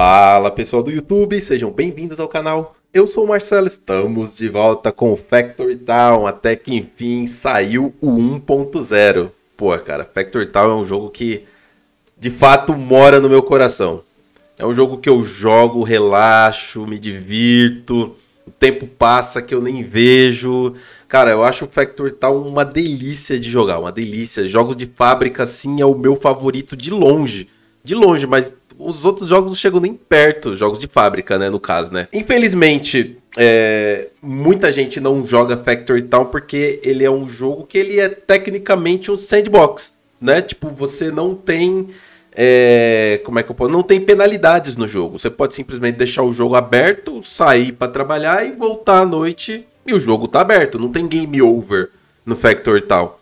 Fala pessoal do YouTube, sejam bem-vindos ao canal. Eu sou o Marcelo, estamos de volta com o Factory Town. Até que enfim saiu o 1.0. Pô, cara, Factory Town é um jogo que de fato mora no meu coração. É um jogo que eu jogo, relaxo, me divirto. O tempo passa que eu nem vejo. Cara, eu acho o Factory Town uma delícia de jogar, uma delícia. Jogos de fábrica, assim, é o meu favorito de longe. De longe, mas os outros jogos não chegam nem perto, jogos de fábrica, né, no caso, né? Infelizmente, é, muita gente não joga Factory Town porque ele é um jogo que ele é tecnicamente um sandbox, né? Tipo, você não tem é, como é que eu posso? Não tem penalidades no jogo. Você pode simplesmente deixar o jogo aberto, sair para trabalhar e voltar à noite e o jogo tá aberto. Não tem game over no Factor Tal.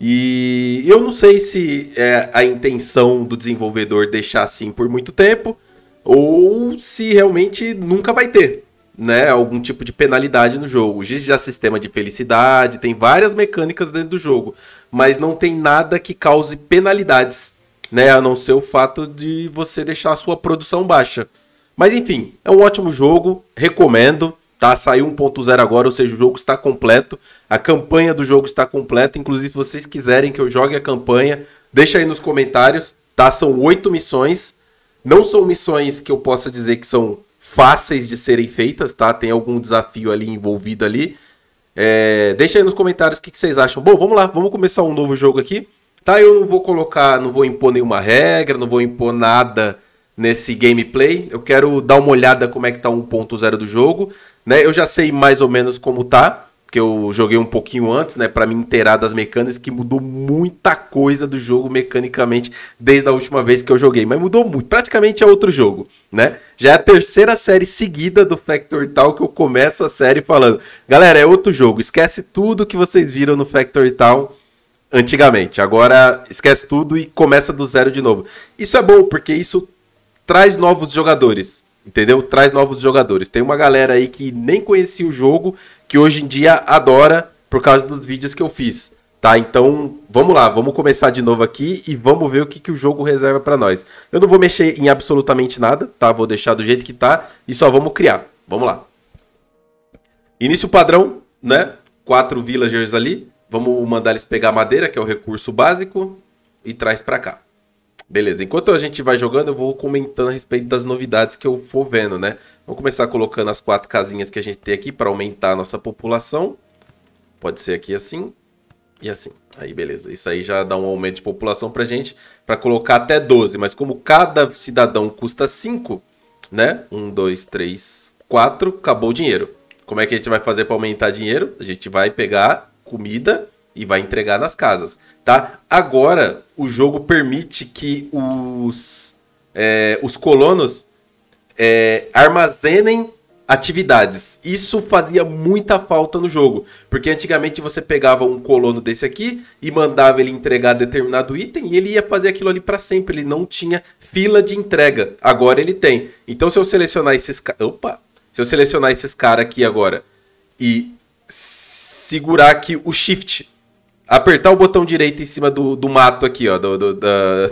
E eu não sei se é a intenção do desenvolvedor deixar assim por muito tempo ou se realmente nunca vai ter, né, algum tipo de penalidade no jogo. Existe já sistema de felicidade, tem várias mecânicas dentro do jogo, mas não tem nada que cause penalidades, né, a não ser o fato de você deixar a sua produção baixa. Mas enfim, é um ótimo jogo, recomendo. Tá, saiu 1.0 agora, ou seja, o jogo está completo. A campanha do jogo está completa. Inclusive, se vocês quiserem que eu jogue a campanha, deixa aí nos comentários. Tá? São oito missões. Não são missões que eu possa dizer que são fáceis de serem feitas, tá? Tem algum desafio ali envolvido ali. É, deixa aí nos comentários o que, que, vocês acham. Bom, vamos lá, vamos começar um novo jogo aqui. Tá, eu não vou colocar, não vou impor nenhuma regra, não vou impor nada nesse gameplay. Eu quero dar uma olhada como é que tá 1.0 do jogo. Né? Eu já sei mais ou menos como tá, que eu joguei um pouquinho antes, né, para me inteirar das mecânicas, que mudou muita coisa do jogo mecanicamente desde a última vez que eu joguei, mas mudou muito, praticamente é outro jogo, né? Já é a terceira série seguida do Factor Tal que eu começo a série falando, galera, é outro jogo, esquece tudo que vocês viram no Factor Tal antigamente, agora esquece tudo e começa do zero de novo. Isso é bom porque isso traz novos jogadores, entendeu? Traz novos jogadores. Tem uma galera aí que nem conhecia o jogo, que hoje em dia adora por causa dos vídeos que eu fiz. Tá, então vamos lá, vamos começar de novo aqui e vamos ver o que, que o jogo reserva para nós. Eu não vou mexer em absolutamente nada, tá? Vou deixar do jeito que tá e só vamos criar. Vamos lá. Início padrão, né? Quatro villagers ali. Vamos mandar eles pegar madeira, que é o recurso básico, e traz para cá. Beleza, enquanto a gente vai jogando, eu vou comentando a respeito das novidades que eu for vendo, né? Vamos começar colocando as quatro casinhas que a gente tem aqui para aumentar a nossa população. Pode ser aqui assim e assim. Aí, beleza. Isso aí já dá um aumento de população pra gente, para colocar até 12. Mas como cada cidadão custa 5, né? 1, 2, 3, 4, acabou o dinheiro. Como é que a gente vai fazer para aumentar dinheiro? A gente vai pegar comida e vai entregar nas casas, tá? Agora, o jogo permite que os, é, os colonos é, armazenem atividades. Isso fazia muita falta no jogo, porque antigamente você pegava um colono desse aqui e mandava ele entregar determinado item e ele ia fazer aquilo ali para sempre, ele não tinha fila de entrega. Agora ele tem. Então se eu selecionar esses, opa, se eu selecionar esses cara aqui agora e segurar aqui o shift, apertar o botão direito em cima do, do mato aqui, ó, do, do,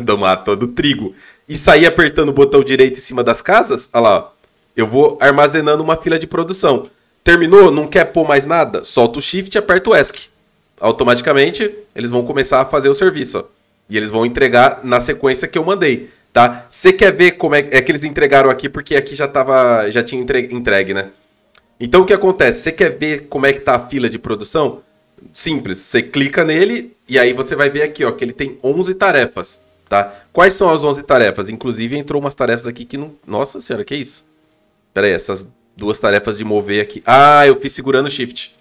do mato, ó, do trigo, e sair apertando o botão direito em cima das casas, olha lá, ó, eu vou armazenando uma fila de produção. Terminou? Não quer pôr mais nada? Solta o Shift e aperta o ESC. Automaticamente, eles vão começar a fazer o serviço, ó. E eles vão entregar na sequência que eu mandei, tá? Você quer ver como é, é, que eles entregaram aqui, porque aqui já, tava, já tinha entregue, entregue né? Então, o que acontece? Você quer ver como é que tá a fila de produção? simples. Você clica nele e aí você vai ver aqui, ó, que ele tem 11 tarefas, tá? Quais são as 11 tarefas? Inclusive entrou umas tarefas aqui que não... Nossa senhora, que isso? Pera aí, essas duas tarefas de mover aqui. Ah, eu fiz segurando shift.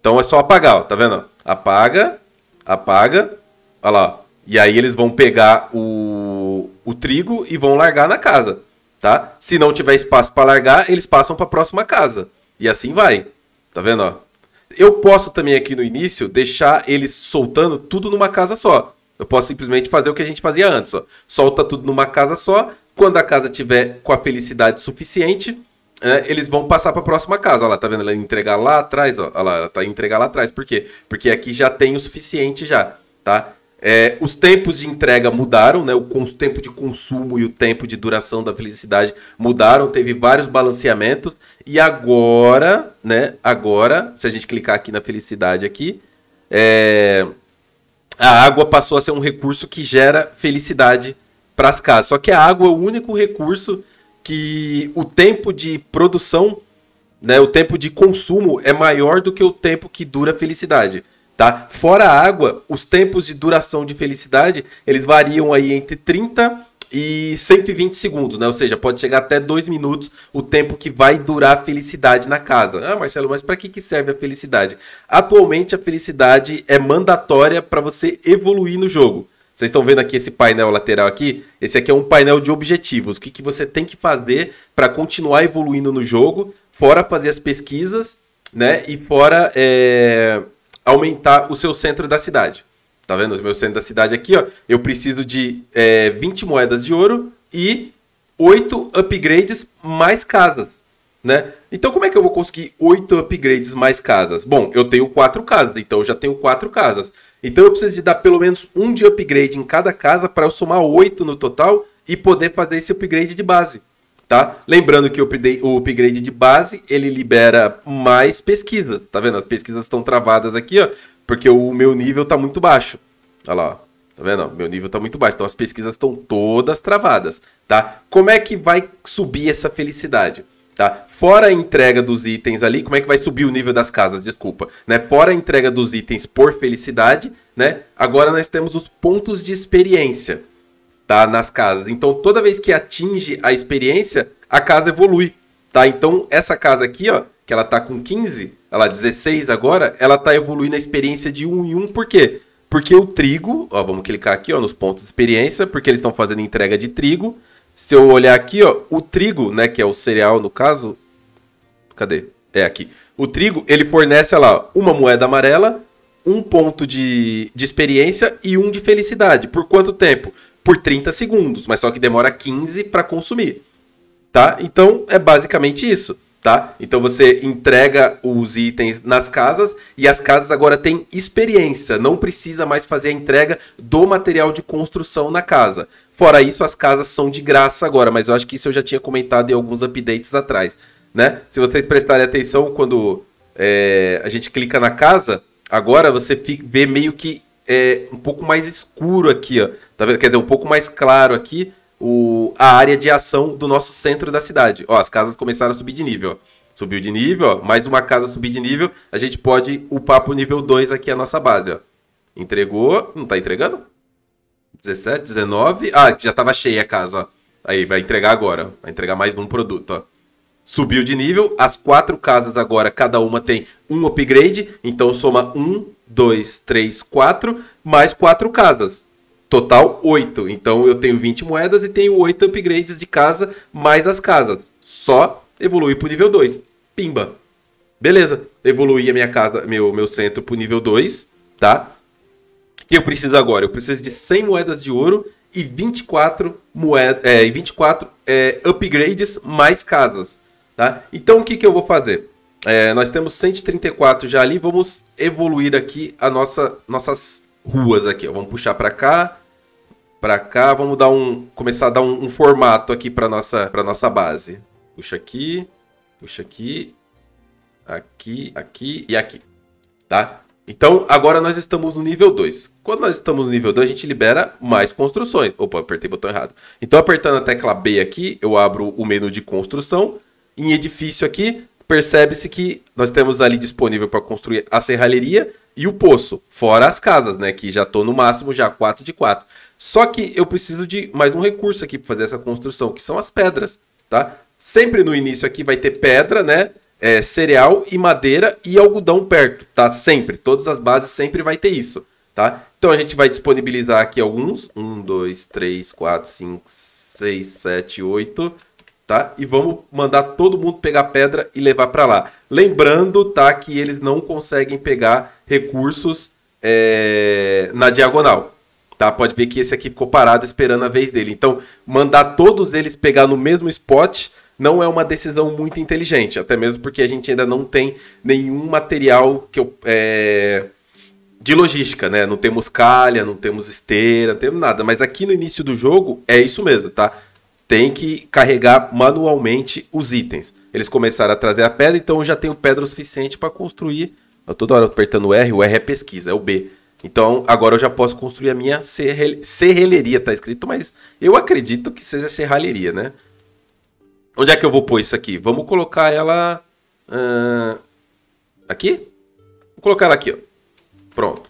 Então é só apagar, ó, tá vendo? Apaga, apaga, olha lá. E aí eles vão pegar o, o trigo e vão largar na casa, tá? Se não tiver espaço para largar, eles passam para a próxima casa. E assim vai. Tá vendo, ó? Eu posso também aqui no início deixar eles soltando tudo numa casa só. Eu posso simplesmente fazer o que a gente fazia antes. Ó. Solta tudo numa casa só. Quando a casa tiver com a felicidade suficiente, é, eles vão passar para a próxima casa. Olha lá, tá vendo? Ela entregar lá atrás, ó. Olha lá, ela tá entregar lá atrás. Por quê? Porque aqui já tem o suficiente já, tá? É, os tempos de entrega mudaram, né? O, tempo de consumo e o tempo de duração da felicidade mudaram, teve vários balanceamentos e agora, né? Agora, se a gente clicar aqui na felicidade aqui, é, a água passou a ser um recurso que gera felicidade para as casas. Só que a água é o único recurso que o tempo de produção, né? O tempo de consumo é maior do que o tempo que dura a felicidade tá? Fora a água, os tempos de duração de felicidade, eles variam aí entre 30 e 120 segundos, né? Ou seja, pode chegar até 2 minutos o tempo que vai durar a felicidade na casa. Ah, Marcelo, mas para que, que serve a felicidade? Atualmente a felicidade é mandatória para você evoluir no jogo. Vocês estão vendo aqui esse painel lateral aqui? Esse aqui é um painel de objetivos. O que, que você tem que fazer para continuar evoluindo no jogo, fora fazer as pesquisas, né? E fora é aumentar o seu centro da cidade. Tá vendo? O meu centro da cidade aqui, ó. Eu preciso de é, 20 moedas de ouro e 8 upgrades mais casas, né? Então como é que eu vou conseguir 8 upgrades mais casas? Bom, eu tenho 4 casas, então eu já tenho 4 casas. Então eu preciso de dar pelo menos um de upgrade em cada casa para eu somar 8 no total e poder fazer esse upgrade de base tá? Lembrando que o upgrade, de base, ele libera mais pesquisas, tá vendo? As pesquisas estão travadas aqui, ó, porque o meu nível tá muito baixo. Olha lá, ó. Tá vendo? Meu nível tá muito baixo. Então as pesquisas estão todas travadas, tá? Como é que vai subir essa felicidade? Tá? Fora a entrega dos itens ali, como é que vai subir o nível das casas? Desculpa, né? Fora a entrega dos itens por felicidade, né? Agora nós temos os pontos de experiência, tá? Nas casas. Então, toda vez que atinge a experiência, a casa evolui, tá? Então, essa casa aqui, ó, que ela tá com 15, ela 16 agora, ela tá evoluindo a experiência de 1 em 1, por quê? Porque o trigo, ó, vamos clicar aqui, ó, nos pontos de experiência, porque eles estão fazendo entrega de trigo. Se eu olhar aqui, ó, o trigo, né, que é o cereal no caso, cadê? É aqui. O trigo, ele fornece, lá, uma moeda amarela, um ponto de, de experiência e um de felicidade. Por quanto tempo? por 30 segundos, mas só que demora 15 para consumir, tá? Então é basicamente isso, tá? Então você entrega os itens nas casas e as casas agora têm experiência, não precisa mais fazer a entrega do material de construção na casa. Fora isso, as casas são de graça agora, mas eu acho que isso eu já tinha comentado em alguns updates atrás, né? Se vocês prestarem atenção quando é, a gente clica na casa, agora você vê meio que é, um pouco mais escuro aqui, ó. Tá vendo? Quer dizer, um pouco mais claro aqui o, a área de ação do nosso centro da cidade. Ó, as casas começaram a subir de nível. Ó. Subiu de nível, ó. mais uma casa subir de nível. A gente pode upar pro nível 2 aqui a nossa base, ó. Entregou. Não tá entregando? 17, 19. Ah, já tava cheia a casa, ó. Aí, vai entregar agora. Vai entregar mais um produto, ó subiu de nível. As quatro casas agora, cada uma tem um upgrade. Então soma um, dois, três, quatro, mais quatro casas. Total oito. Então eu tenho 20 moedas e tenho oito upgrades de casa, mais as casas. Só evoluir pro nível 2. Pimba. Beleza. Evoluí a minha casa, meu, meu centro pro nível 2, tá? O que eu preciso agora? Eu preciso de 100 moedas de ouro e 24, moeda, é, 24 é, upgrades mais casas. Tá? Então o que, que eu vou fazer? É, nós temos 134 já ali, vamos evoluir aqui a nossa, nossas ruas aqui. Ó. Vamos puxar para cá, para cá, vamos dar um, começar a dar um, um formato aqui para nossa, para nossa base. Puxa aqui, puxa aqui, aqui, aqui e aqui, tá? Então, agora nós estamos no nível 2. Quando nós estamos no nível 2, a gente libera mais construções. Opa, apertei o botão errado. Então, apertando a tecla B aqui, eu abro o menu de construção em edifício aqui, percebe-se que nós temos ali disponível para construir a serralheria e o poço, fora as casas, né? Que já estou no máximo já 4 de 4. Só que eu preciso de mais um recurso aqui para fazer essa construção, que são as pedras, tá? Sempre no início aqui vai ter pedra, né? É, cereal e madeira e algodão perto, tá? Sempre, todas as bases sempre vai ter isso, tá? Então a gente vai disponibilizar aqui alguns. 1, 2, 3, 4, 5, 6, 7, 8 tá? E vamos mandar todo mundo pegar pedra e levar para lá. Lembrando, tá, que eles não conseguem pegar recursos é, na diagonal, tá? Pode ver que esse aqui ficou parado esperando a vez dele. Então, mandar todos eles pegar no mesmo spot não é uma decisão muito inteligente, até mesmo porque a gente ainda não tem nenhum material que eu, é, de logística, né? Não temos calha, não temos esteira, não temos nada. Mas aqui no início do jogo é isso mesmo, tá? tem que carregar manualmente os itens. Eles começaram a trazer a pedra, então eu já tenho pedra suficiente para construir. Eu toda hora apertando o R, o R é pesquisa, é o B. Então agora eu já posso construir a minha serrel serrelheria, tá escrito, mas eu acredito que seja serralheria, né? Onde é que eu vou pôr isso aqui? Vamos colocar ela. Uh, aqui? Vou colocar ela aqui, ó. Pronto.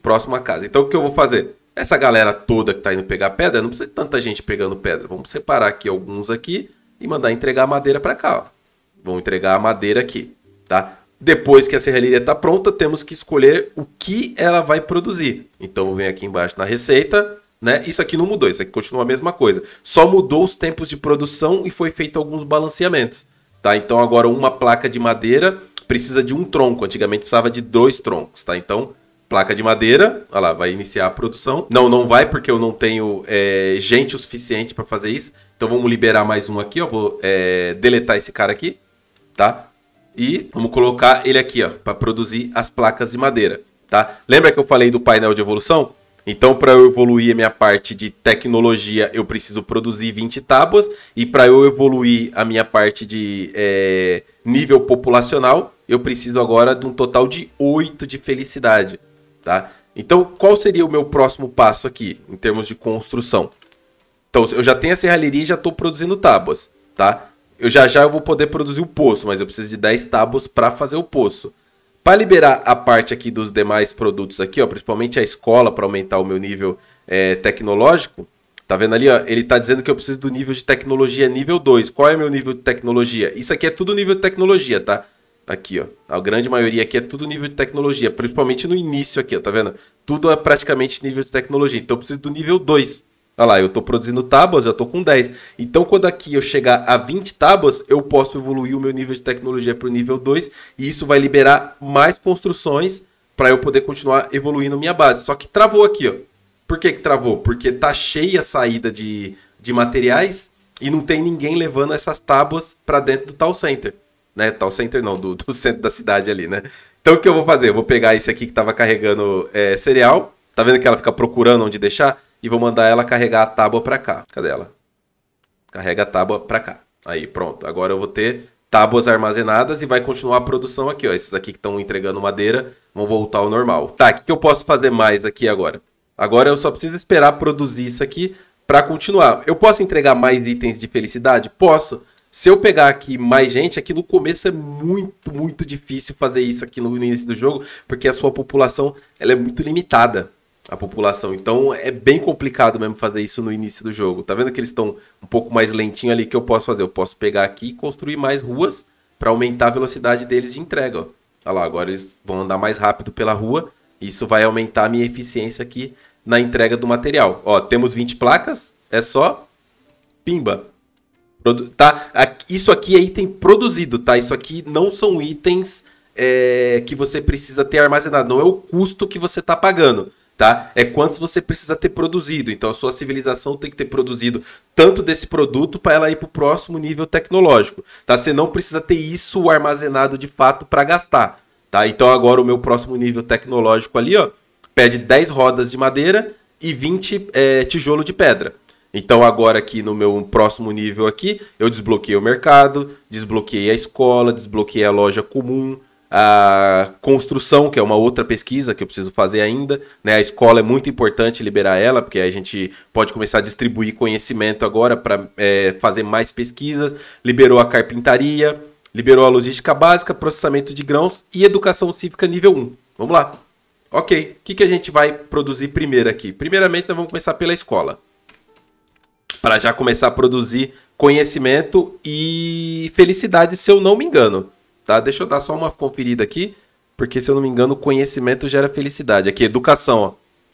Próxima casa. Então o que eu vou fazer? Essa galera toda que está indo pegar pedra, não precisa de tanta gente pegando pedra. Vamos separar aqui alguns aqui e mandar entregar a madeira para cá. Ó. Vão entregar a madeira aqui, tá? Depois que a serralheria está pronta, temos que escolher o que ela vai produzir. Então vem aqui embaixo na receita, né? Isso aqui não mudou, isso aqui continua a mesma coisa. Só mudou os tempos de produção e foi feito alguns balanceamentos, tá? Então agora uma placa de madeira precisa de um tronco. Antigamente precisava de dois troncos, tá? Então placa de madeira. Olha lá, vai iniciar a produção. Não, não vai porque eu não tenho é, gente o suficiente para fazer isso. Então vamos liberar mais um aqui, ó. Vou é, deletar esse cara aqui, tá? E vamos colocar ele aqui, ó, para produzir as placas de madeira, tá? Lembra que eu falei do painel de evolução? Então, para eu evoluir a minha parte de tecnologia, eu preciso produzir 20 tábuas. E para eu evoluir a minha parte de é, nível populacional, eu preciso agora de um total de 8 de felicidade tá? Então, qual seria o meu próximo passo aqui, em termos de construção? Então, eu já tenho a serralheria e já estou produzindo tábuas, tá? Eu já já eu vou poder produzir o poço, mas eu preciso de 10 tábuas para fazer o poço. Para liberar a parte aqui dos demais produtos aqui, ó, principalmente a escola para aumentar o meu nível é, tecnológico, Tá vendo ali, ó? Ele tá dizendo que eu preciso do nível de tecnologia nível 2. Qual é meu nível de tecnologia? Isso aqui é tudo nível de tecnologia, tá? Aqui, ó. A grande maioria aqui é tudo nível de tecnologia, principalmente no início aqui, ó, tá vendo? Tudo é praticamente nível de tecnologia, então eu preciso do nível 2. Olha lá, eu estou produzindo tábuas, eu estou com 10. Então, quando aqui eu chegar a 20 tábuas, eu posso evoluir o meu nível de tecnologia para o nível 2 e isso vai liberar mais construções para eu poder continuar evoluindo minha base. Só que travou aqui, ó. Por que, que travou? Porque tá cheia a saída de, de materiais e não tem ninguém levando essas tábuas para dentro do Tal Center né? tal Center não, do, do centro da cidade ali, né? Então o que eu vou fazer? Eu vou pegar esse aqui que tava carregando é, cereal. Tá vendo que ela fica procurando onde deixar? E vou mandar ela carregar a tábua pra cá. Cadê ela? Carrega a tábua pra cá. Aí, pronto. Agora eu vou ter tábuas armazenadas e vai continuar a produção aqui, ó. Esses aqui que estão entregando madeira vão voltar ao normal. Tá, o que, que eu posso fazer mais aqui agora? Agora eu só preciso esperar produzir isso aqui para continuar. Eu posso entregar mais itens de felicidade? Posso, se eu pegar aqui mais gente, aqui no começo é muito, muito difícil fazer isso aqui no início do jogo, porque a sua população ela é muito limitada, a população. Então é bem complicado mesmo fazer isso no início do jogo. Tá vendo que eles estão um pouco mais lentinho ali? que eu posso fazer? Eu posso pegar aqui e construir mais ruas para aumentar a velocidade deles de entrega. Olha lá, agora eles vão andar mais rápido pela rua. Isso vai aumentar a minha eficiência aqui na entrega do material. Ó, temos 20 placas, é só pimba. Tá? Isso aqui é item produzido, tá? Isso aqui não são itens é, que você precisa ter armazenado. Não é o custo que você está pagando, tá? É quantos você precisa ter produzido. Então, a sua civilização tem que ter produzido tanto desse produto para ela ir para o próximo nível tecnológico, tá? Você não precisa ter isso armazenado de fato para gastar, tá? Então, agora o meu próximo nível tecnológico ali, ó, pede 10 rodas de madeira e 20 é, tijolo de pedra. Então agora aqui no meu próximo nível aqui, eu desbloqueei o mercado, desbloqueei a escola, desbloqueei a loja comum, a construção, que é uma outra pesquisa que eu preciso fazer ainda, né? A escola é muito importante liberar ela, porque a gente pode começar a distribuir conhecimento agora para é, fazer mais pesquisas. Liberou a carpintaria, liberou a logística básica, processamento de grãos e educação cívica nível 1. Vamos lá. Ok, o que, que a gente vai produzir primeiro aqui? Primeiramente, nós vamos começar pela escola para já começar a produzir conhecimento e felicidade, se eu não me engano. Tá? Deixa eu dar só uma conferida aqui, porque se eu não me engano, conhecimento gera felicidade. Aqui, educação,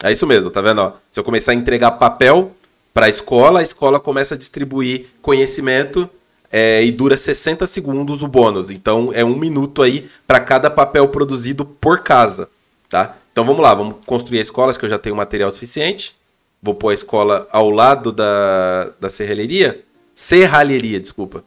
ó. É isso mesmo, tá vendo? Ó? Se eu começar a entregar papel para a escola, a escola começa a distribuir conhecimento é, e dura 60 segundos o bônus. Então é um minuto aí para cada papel produzido por casa, tá? Então vamos lá, vamos construir a escola, que eu já tenho material suficiente vou pôr a escola ao lado da, da serralheria. Serralheria, desculpa.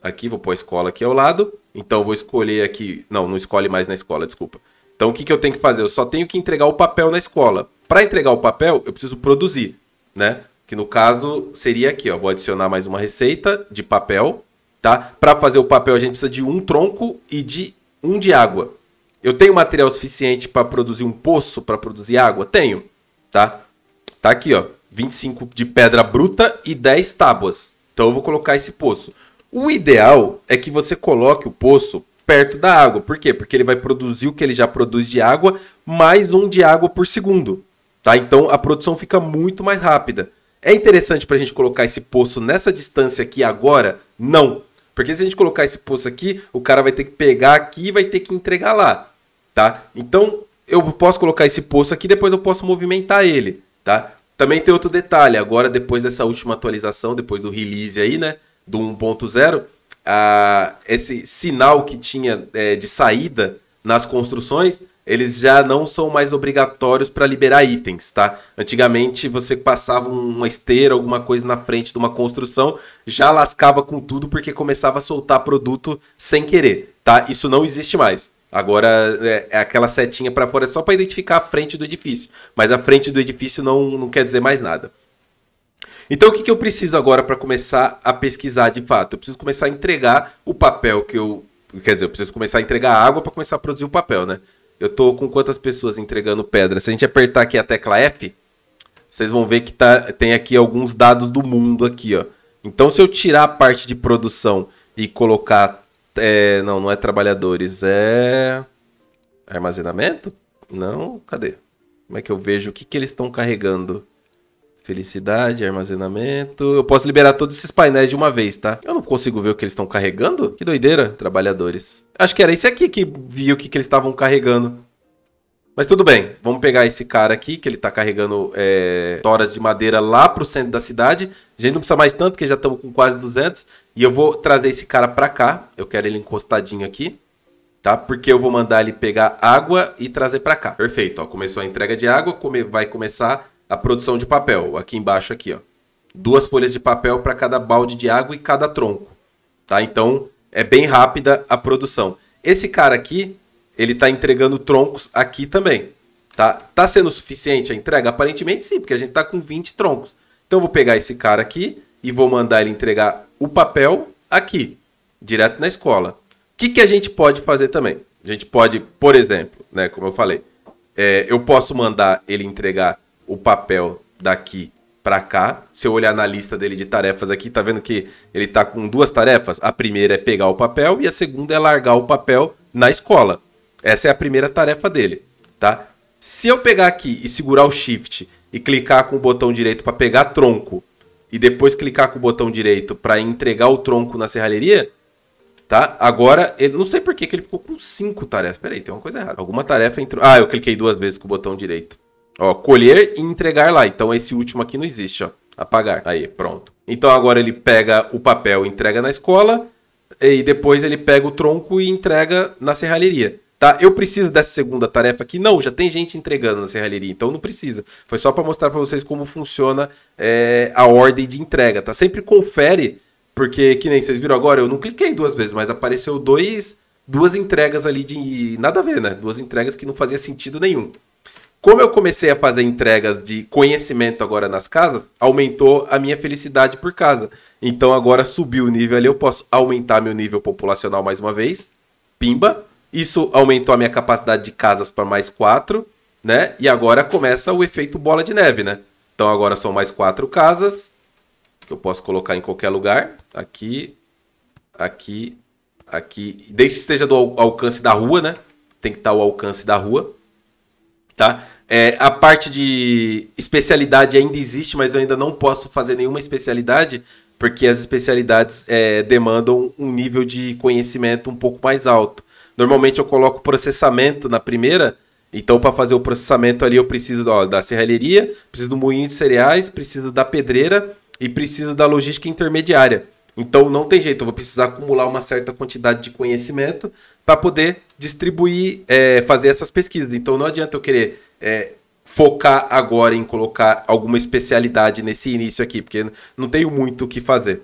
Aqui, vou pôr a escola aqui ao lado. Então, vou escolher aqui. Não, não escolhe mais na escola, desculpa. Então, o que, que eu tenho que fazer? Eu só tenho que entregar o papel na escola. Para entregar o papel, eu preciso produzir, né? Que no caso seria aqui, ó. Vou adicionar mais uma receita de papel, tá? Para fazer o papel, a gente precisa de um tronco e de um de água. Eu tenho material suficiente para produzir um poço, para produzir água? Tenho, tá? Tá aqui, ó. 25 de pedra bruta e 10 tábuas. Então eu vou colocar esse poço. O ideal é que você coloque o poço perto da água. Por quê? Porque ele vai produzir o que ele já produz de água, mais um de água por segundo. Tá? Então a produção fica muito mais rápida. É interessante para a gente colocar esse poço nessa distância aqui agora? Não. Porque se a gente colocar esse poço aqui, o cara vai ter que pegar aqui e vai ter que entregar lá. Tá? Então eu posso colocar esse poço aqui, depois eu posso movimentar ele. Tá? Também tem outro detalhe, agora depois dessa última atualização, depois do release aí, né, do 1.0, ah, esse sinal que tinha é, de saída nas construções, eles já não são mais obrigatórios para liberar itens, tá? Antigamente você passava uma esteira, alguma coisa na frente de uma construção, já lascava com tudo porque começava a soltar produto sem querer, tá? Isso não existe mais. Agora, é, é aquela setinha para fora só para identificar a frente do edifício. Mas a frente do edifício não, não quer dizer mais nada. Então, o que, que eu preciso agora para começar a pesquisar de fato? Eu preciso começar a entregar o papel que eu. Quer dizer, eu preciso começar a entregar água para começar a produzir o papel, né? Eu tô com quantas pessoas entregando pedra? Se a gente apertar aqui a tecla F, vocês vão ver que tá, tem aqui alguns dados do mundo aqui, ó. Então, se eu tirar a parte de produção e colocar é, não, não é trabalhadores, é. Armazenamento? Não, cadê? Como é que eu vejo o que, que eles estão carregando? Felicidade, armazenamento. Eu posso liberar todos esses painéis de uma vez, tá? Eu não consigo ver o que eles estão carregando? Que doideira, trabalhadores. Acho que era esse aqui que via o que, que eles estavam carregando. Mas tudo bem, vamos pegar esse cara aqui, que ele tá carregando é, toras de madeira lá pro centro da cidade. A gente não precisa mais tanto, porque já estamos com quase 200. E eu vou trazer esse cara para cá. Eu quero ele encostadinho aqui, tá? Porque eu vou mandar ele pegar água e trazer para cá. Perfeito, ó. Começou a entrega de água, come... vai começar a produção de papel. Aqui embaixo, aqui, ó. Duas folhas de papel para cada balde de água e cada tronco, tá? Então, é bem rápida a produção. Esse cara aqui, ele está entregando troncos aqui também, tá? Tá sendo suficiente a entrega? Aparentemente sim, porque a gente está com 20 troncos. Então eu vou pegar esse cara aqui e vou mandar ele entregar o papel aqui, direto na escola. O que, que a gente pode fazer também? A gente pode, por exemplo, né, como eu falei, é, eu posso mandar ele entregar o papel daqui para cá. Se eu olhar na lista dele de tarefas aqui, tá vendo que ele tá com duas tarefas? A primeira é pegar o papel e a segunda é largar o papel na escola. Essa é a primeira tarefa dele, tá? Se eu pegar aqui e segurar o shift e clicar com o botão direito para pegar tronco e depois clicar com o botão direito para entregar o tronco na serralheria, tá? Agora, ele não sei por que ele ficou com cinco tarefas. Peraí, tem uma coisa errada. Alguma tarefa entrou. Ah, eu cliquei duas vezes com o botão direito. Ó, colher e entregar lá. Então esse último aqui não existe, ó. Apagar. Aí, pronto. Então agora ele pega o papel, entrega na escola e depois ele pega o tronco e entrega na serralheria tá? Eu preciso dessa segunda tarefa aqui? Não, já tem gente entregando na serralheria, então não precisa. Foi só para mostrar para vocês como funciona é, a ordem de entrega, tá? Sempre confere, porque que nem vocês viram agora, eu não cliquei duas vezes, mas apareceu dois, duas entregas ali de nada a ver, né? Duas entregas que não fazia sentido nenhum. Como eu comecei a fazer entregas de conhecimento agora nas casas, aumentou a minha felicidade por casa. Então agora subiu o nível ali, eu posso aumentar meu nível populacional mais uma vez. Pimba isso aumentou a minha capacidade de casas para mais quatro, né? E agora começa o efeito bola de neve, né? Então agora são mais quatro casas que eu posso colocar em qualquer lugar. Aqui, aqui, aqui. Desde que esteja do alcance da rua, né? Tem que estar tá o alcance da rua, tá? É, a parte de especialidade ainda existe, mas eu ainda não posso fazer nenhuma especialidade, porque as especialidades é, demandam um nível de conhecimento um pouco mais alto. Normalmente eu coloco processamento na primeira, então para fazer o processamento ali eu preciso ó, da serralheria, preciso do moinho de cereais, preciso da pedreira e preciso da logística intermediária. Então não tem jeito, eu vou precisar acumular uma certa quantidade de conhecimento para poder distribuir, é, fazer essas pesquisas. Então não adianta eu querer é, focar agora em colocar alguma especialidade nesse início aqui, porque não tenho muito o que fazer,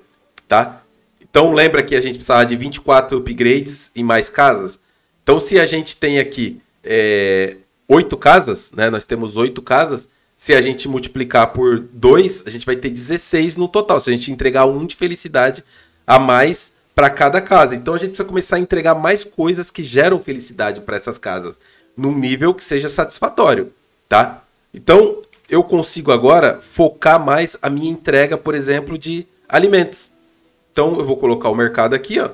tá? Então lembra que a gente precisava de 24 upgrades e mais casas? Então se a gente tem aqui é, 8 casas, né? Nós temos 8 casas. Se a gente multiplicar por 2, a gente vai ter 16 no total. Se a gente entregar um de felicidade a mais para cada casa. Então a gente precisa começar a entregar mais coisas que geram felicidade para essas casas, num nível que seja satisfatório, tá? Então eu consigo agora focar mais a minha entrega, por exemplo, de alimentos. Então eu vou colocar o mercado aqui, ó.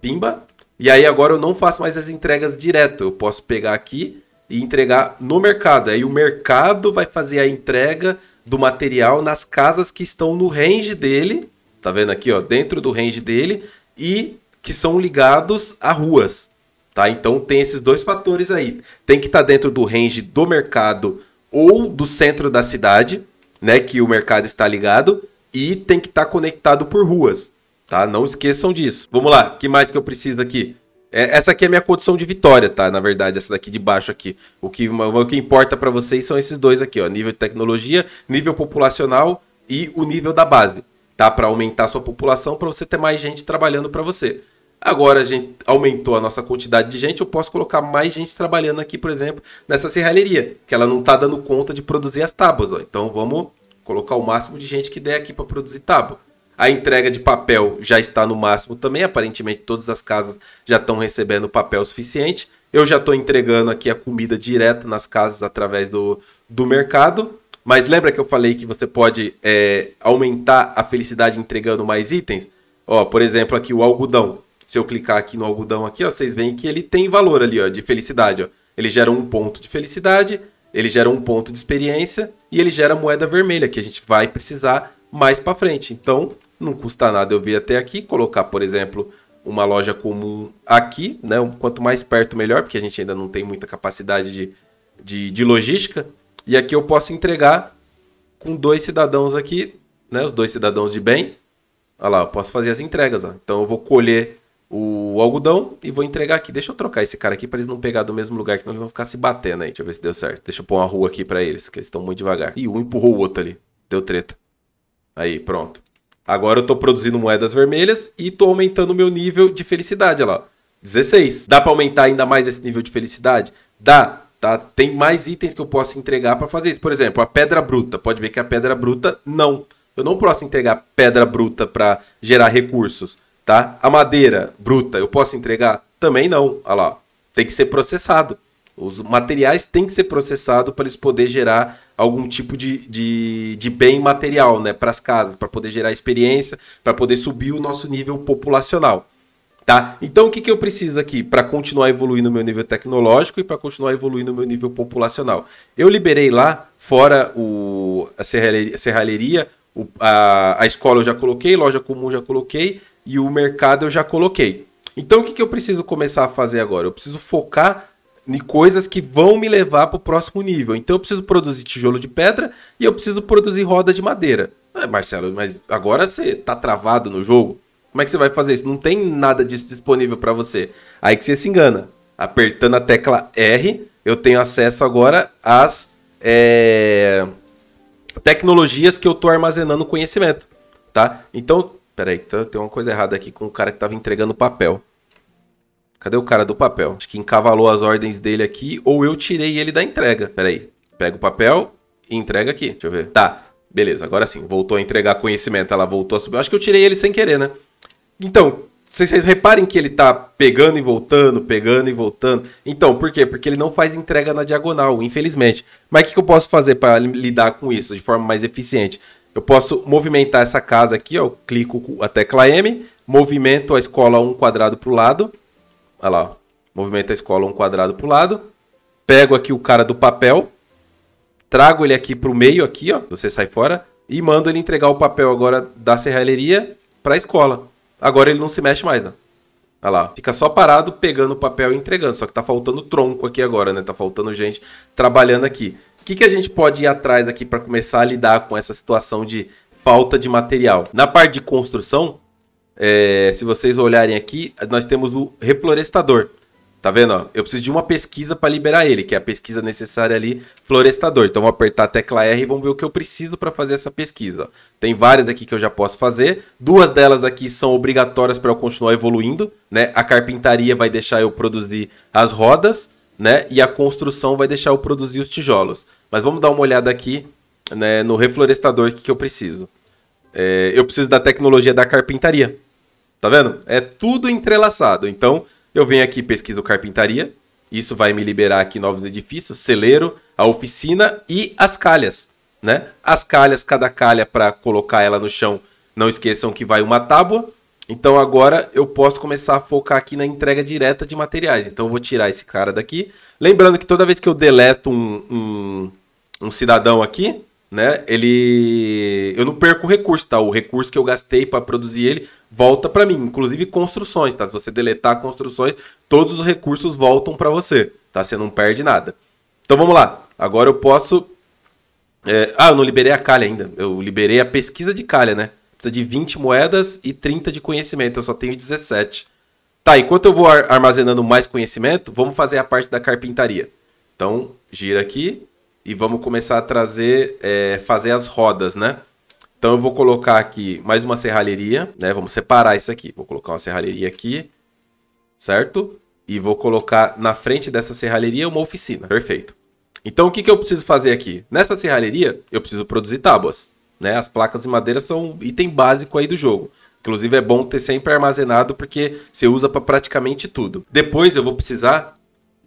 Pimba. E aí agora eu não faço mais as entregas direto. Eu posso pegar aqui e entregar no mercado. Aí o mercado vai fazer a entrega do material nas casas que estão no range dele. Tá vendo aqui, ó, dentro do range dele e que são ligados a ruas, tá? Então tem esses dois fatores aí. Tem que estar tá dentro do range do mercado ou do centro da cidade, né, que o mercado está ligado, e tem que estar tá conectado por ruas, tá? Não esqueçam disso. Vamos lá, que mais que eu preciso aqui? É, essa aqui é a minha condição de vitória, tá? Na verdade, essa daqui de baixo aqui. O que, o que importa para vocês são esses dois aqui, ó. Nível de tecnologia, nível populacional e o nível da base, tá? Para aumentar a sua população, para você ter mais gente trabalhando para você. Agora a gente aumentou a nossa quantidade de gente, eu posso colocar mais gente trabalhando aqui, por exemplo, nessa serralheria, que ela não está dando conta de produzir as tábuas. Ó. Então vamos colocar o máximo de gente que der aqui para produzir tábua. A entrega de papel já está no máximo também, aparentemente todas as casas já estão recebendo papel suficiente. Eu já estou entregando aqui a comida direto nas casas através do, do mercado. Mas lembra que eu falei que você pode é, aumentar a felicidade entregando mais itens? Ó, por exemplo, aqui o algodão. Se eu clicar aqui no algodão aqui, ó, vocês veem que ele tem valor ali, ó, de felicidade, ó. Ele gera um ponto de felicidade ele gera um ponto de experiência e ele gera moeda vermelha, que a gente vai precisar mais para frente. Então, não custa nada eu vir até aqui, colocar, por exemplo, uma loja comum aqui, né? Quanto mais perto, melhor, porque a gente ainda não tem muita capacidade de, de, de logística. E aqui eu posso entregar com dois cidadãos aqui, né? Os dois cidadãos de bem. Olha lá, eu posso fazer as entregas. Ó. Então eu vou colher o algodão e vou entregar aqui. Deixa eu trocar esse cara aqui para eles não pegar do mesmo lugar, que senão eles vão ficar se batendo aí. Deixa eu ver se deu certo. Deixa eu pôr uma rua aqui para eles, que eles estão muito devagar. E um empurrou o outro ali. Deu treta. Aí, pronto. Agora eu tô produzindo moedas vermelhas e tô aumentando o meu nível de felicidade, olha lá. 16. Dá para aumentar ainda mais esse nível de felicidade? Dá. Tá? Tem mais itens que eu posso entregar para fazer isso. Por exemplo, a pedra bruta. Pode ver que a pedra bruta não. Eu não posso entregar pedra bruta para gerar recursos tá? A madeira bruta eu posso entregar? Também não, olha lá, tem que ser processado. Os materiais têm que ser processados para eles poder gerar algum tipo de, de, de bem material né, para as casas, para poder gerar experiência, para poder subir o nosso nível populacional. Tá? Então o que, que eu preciso aqui para continuar evoluindo o meu nível tecnológico e para continuar evoluindo o meu nível populacional? Eu liberei lá, fora o, a serralheria, a, a escola eu já coloquei, loja comum já coloquei, e o mercado eu já coloquei. Então o que, que eu preciso começar a fazer agora? Eu preciso focar em coisas que vão me levar para o próximo nível. Então eu preciso produzir tijolo de pedra e eu preciso produzir roda de madeira. Ah, Marcelo, mas agora você está travado no jogo. Como é que você vai fazer isso? Não tem nada disso disponível para você. Aí que você se engana. Apertando a tecla R, eu tenho acesso agora às é, tecnologias que eu estou armazenando conhecimento. Tá? Então, Peraí, tá, tem uma coisa errada aqui com o cara que tava entregando o papel. Cadê o cara do papel? Acho que encavalou as ordens dele aqui, ou eu tirei ele da entrega. Peraí, Pega o papel e entrega aqui. Deixa eu ver. Tá, beleza, agora sim. Voltou a entregar conhecimento, ela voltou a subir. Acho que eu tirei ele sem querer, né? Então, vocês reparem que ele tá pegando e voltando, pegando e voltando. Então, por quê? Porque ele não faz entrega na diagonal, infelizmente. Mas o que, que eu posso fazer para lidar com isso de forma mais eficiente? Eu posso movimentar essa casa aqui, ó. Eu clico com a tecla M, movimento a escola um quadrado para o lado. Olha lá, ó. movimento a escola um quadrado para o lado. Pego aqui o cara do papel, trago ele aqui para o meio aqui, ó. Você sai fora e mando ele entregar o papel agora da serralheria para a escola. Agora ele não se mexe mais, né? Olha lá, fica só parado pegando o papel e entregando. Só que tá faltando tronco aqui agora, né? Tá faltando gente trabalhando aqui que, que a gente pode ir atrás aqui para começar a lidar com essa situação de falta de material? Na parte de construção, é, se vocês olharem aqui, nós temos o reflorestador. Tá vendo? Ó? Eu preciso de uma pesquisa para liberar ele, que é a pesquisa necessária ali, florestador. Então vou apertar a tecla R e vamos ver o que eu preciso para fazer essa pesquisa. Ó. Tem várias aqui que eu já posso fazer. Duas delas aqui são obrigatórias para eu continuar evoluindo, né? A carpintaria vai deixar eu produzir as rodas, né? E a construção vai deixar eu produzir os tijolos. Mas vamos dar uma olhada aqui né, no reflorestador que, que eu preciso. É, eu preciso da tecnologia da carpintaria. Tá vendo? É tudo entrelaçado. Então, eu venho aqui e pesquiso carpintaria. Isso vai me liberar aqui novos edifícios, celeiro, a oficina e as calhas. Né? As calhas, cada calha para colocar ela no chão, não esqueçam que vai uma tábua. Então agora eu posso começar a focar aqui na entrega direta de materiais. Então eu vou tirar esse cara daqui. Lembrando que toda vez que eu deleto um, um, um cidadão aqui, né? Ele, eu não perco o recurso, tá? O recurso que eu gastei para produzir ele volta para mim, inclusive construções, tá? Se você deletar construções, todos os recursos voltam para você, tá? Você não perde nada. Então vamos lá. Agora eu posso é... ah, eu não liberei a calha ainda. Eu liberei a pesquisa de calha, né? precisa de 20 moedas e 30 de conhecimento. Eu só tenho 17. Tá, enquanto eu vou ar armazenando mais conhecimento, vamos fazer a parte da carpintaria. Então, gira aqui e vamos começar a trazer, é, fazer as rodas, né? Então eu vou colocar aqui mais uma serralheria, né? Vamos separar isso aqui. Vou colocar uma serralheria aqui, certo? E vou colocar na frente dessa serralheria uma oficina. Perfeito. Então o que, que eu preciso fazer aqui? Nessa serralheria eu preciso produzir tábuas. Né? As placas de madeira são um item básico aí do jogo. Inclusive é bom ter sempre armazenado porque você usa para praticamente tudo. Depois eu vou precisar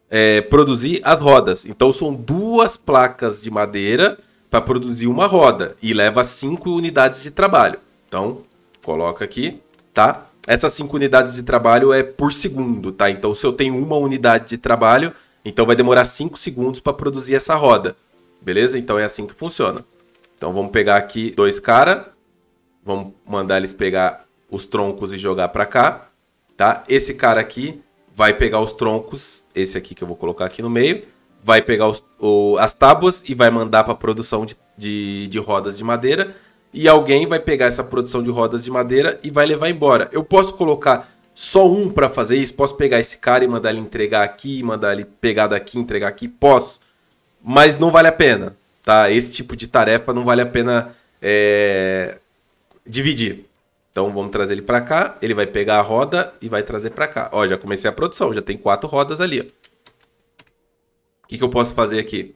é, produzir as rodas. Então são duas placas de madeira para produzir uma roda e leva cinco unidades de trabalho. Então coloca aqui, tá? Essas cinco unidades de trabalho é por segundo, tá? Então se eu tenho uma unidade de trabalho, então vai demorar cinco segundos para produzir essa roda. Beleza? Então é assim que funciona. Então vamos pegar aqui dois caras, vamos mandar eles pegar os troncos e jogar para cá, tá? Esse cara aqui vai pegar os troncos, esse aqui que eu vou colocar aqui no meio, vai pegar os, o, as tábuas e vai mandar para produção de, de, de rodas de madeira. E alguém vai pegar essa produção de rodas de madeira e vai levar embora. Eu posso colocar só um para fazer isso? Posso pegar esse cara e mandar ele entregar aqui, mandar ele pegar daqui, entregar aqui? Posso. Mas não vale a pena tá? Esse tipo de tarefa não vale a pena é, dividir. Então vamos trazer ele para cá, ele vai pegar a roda e vai trazer para cá. Ó, já comecei a produção, já tem quatro rodas ali. O que, que eu posso fazer aqui?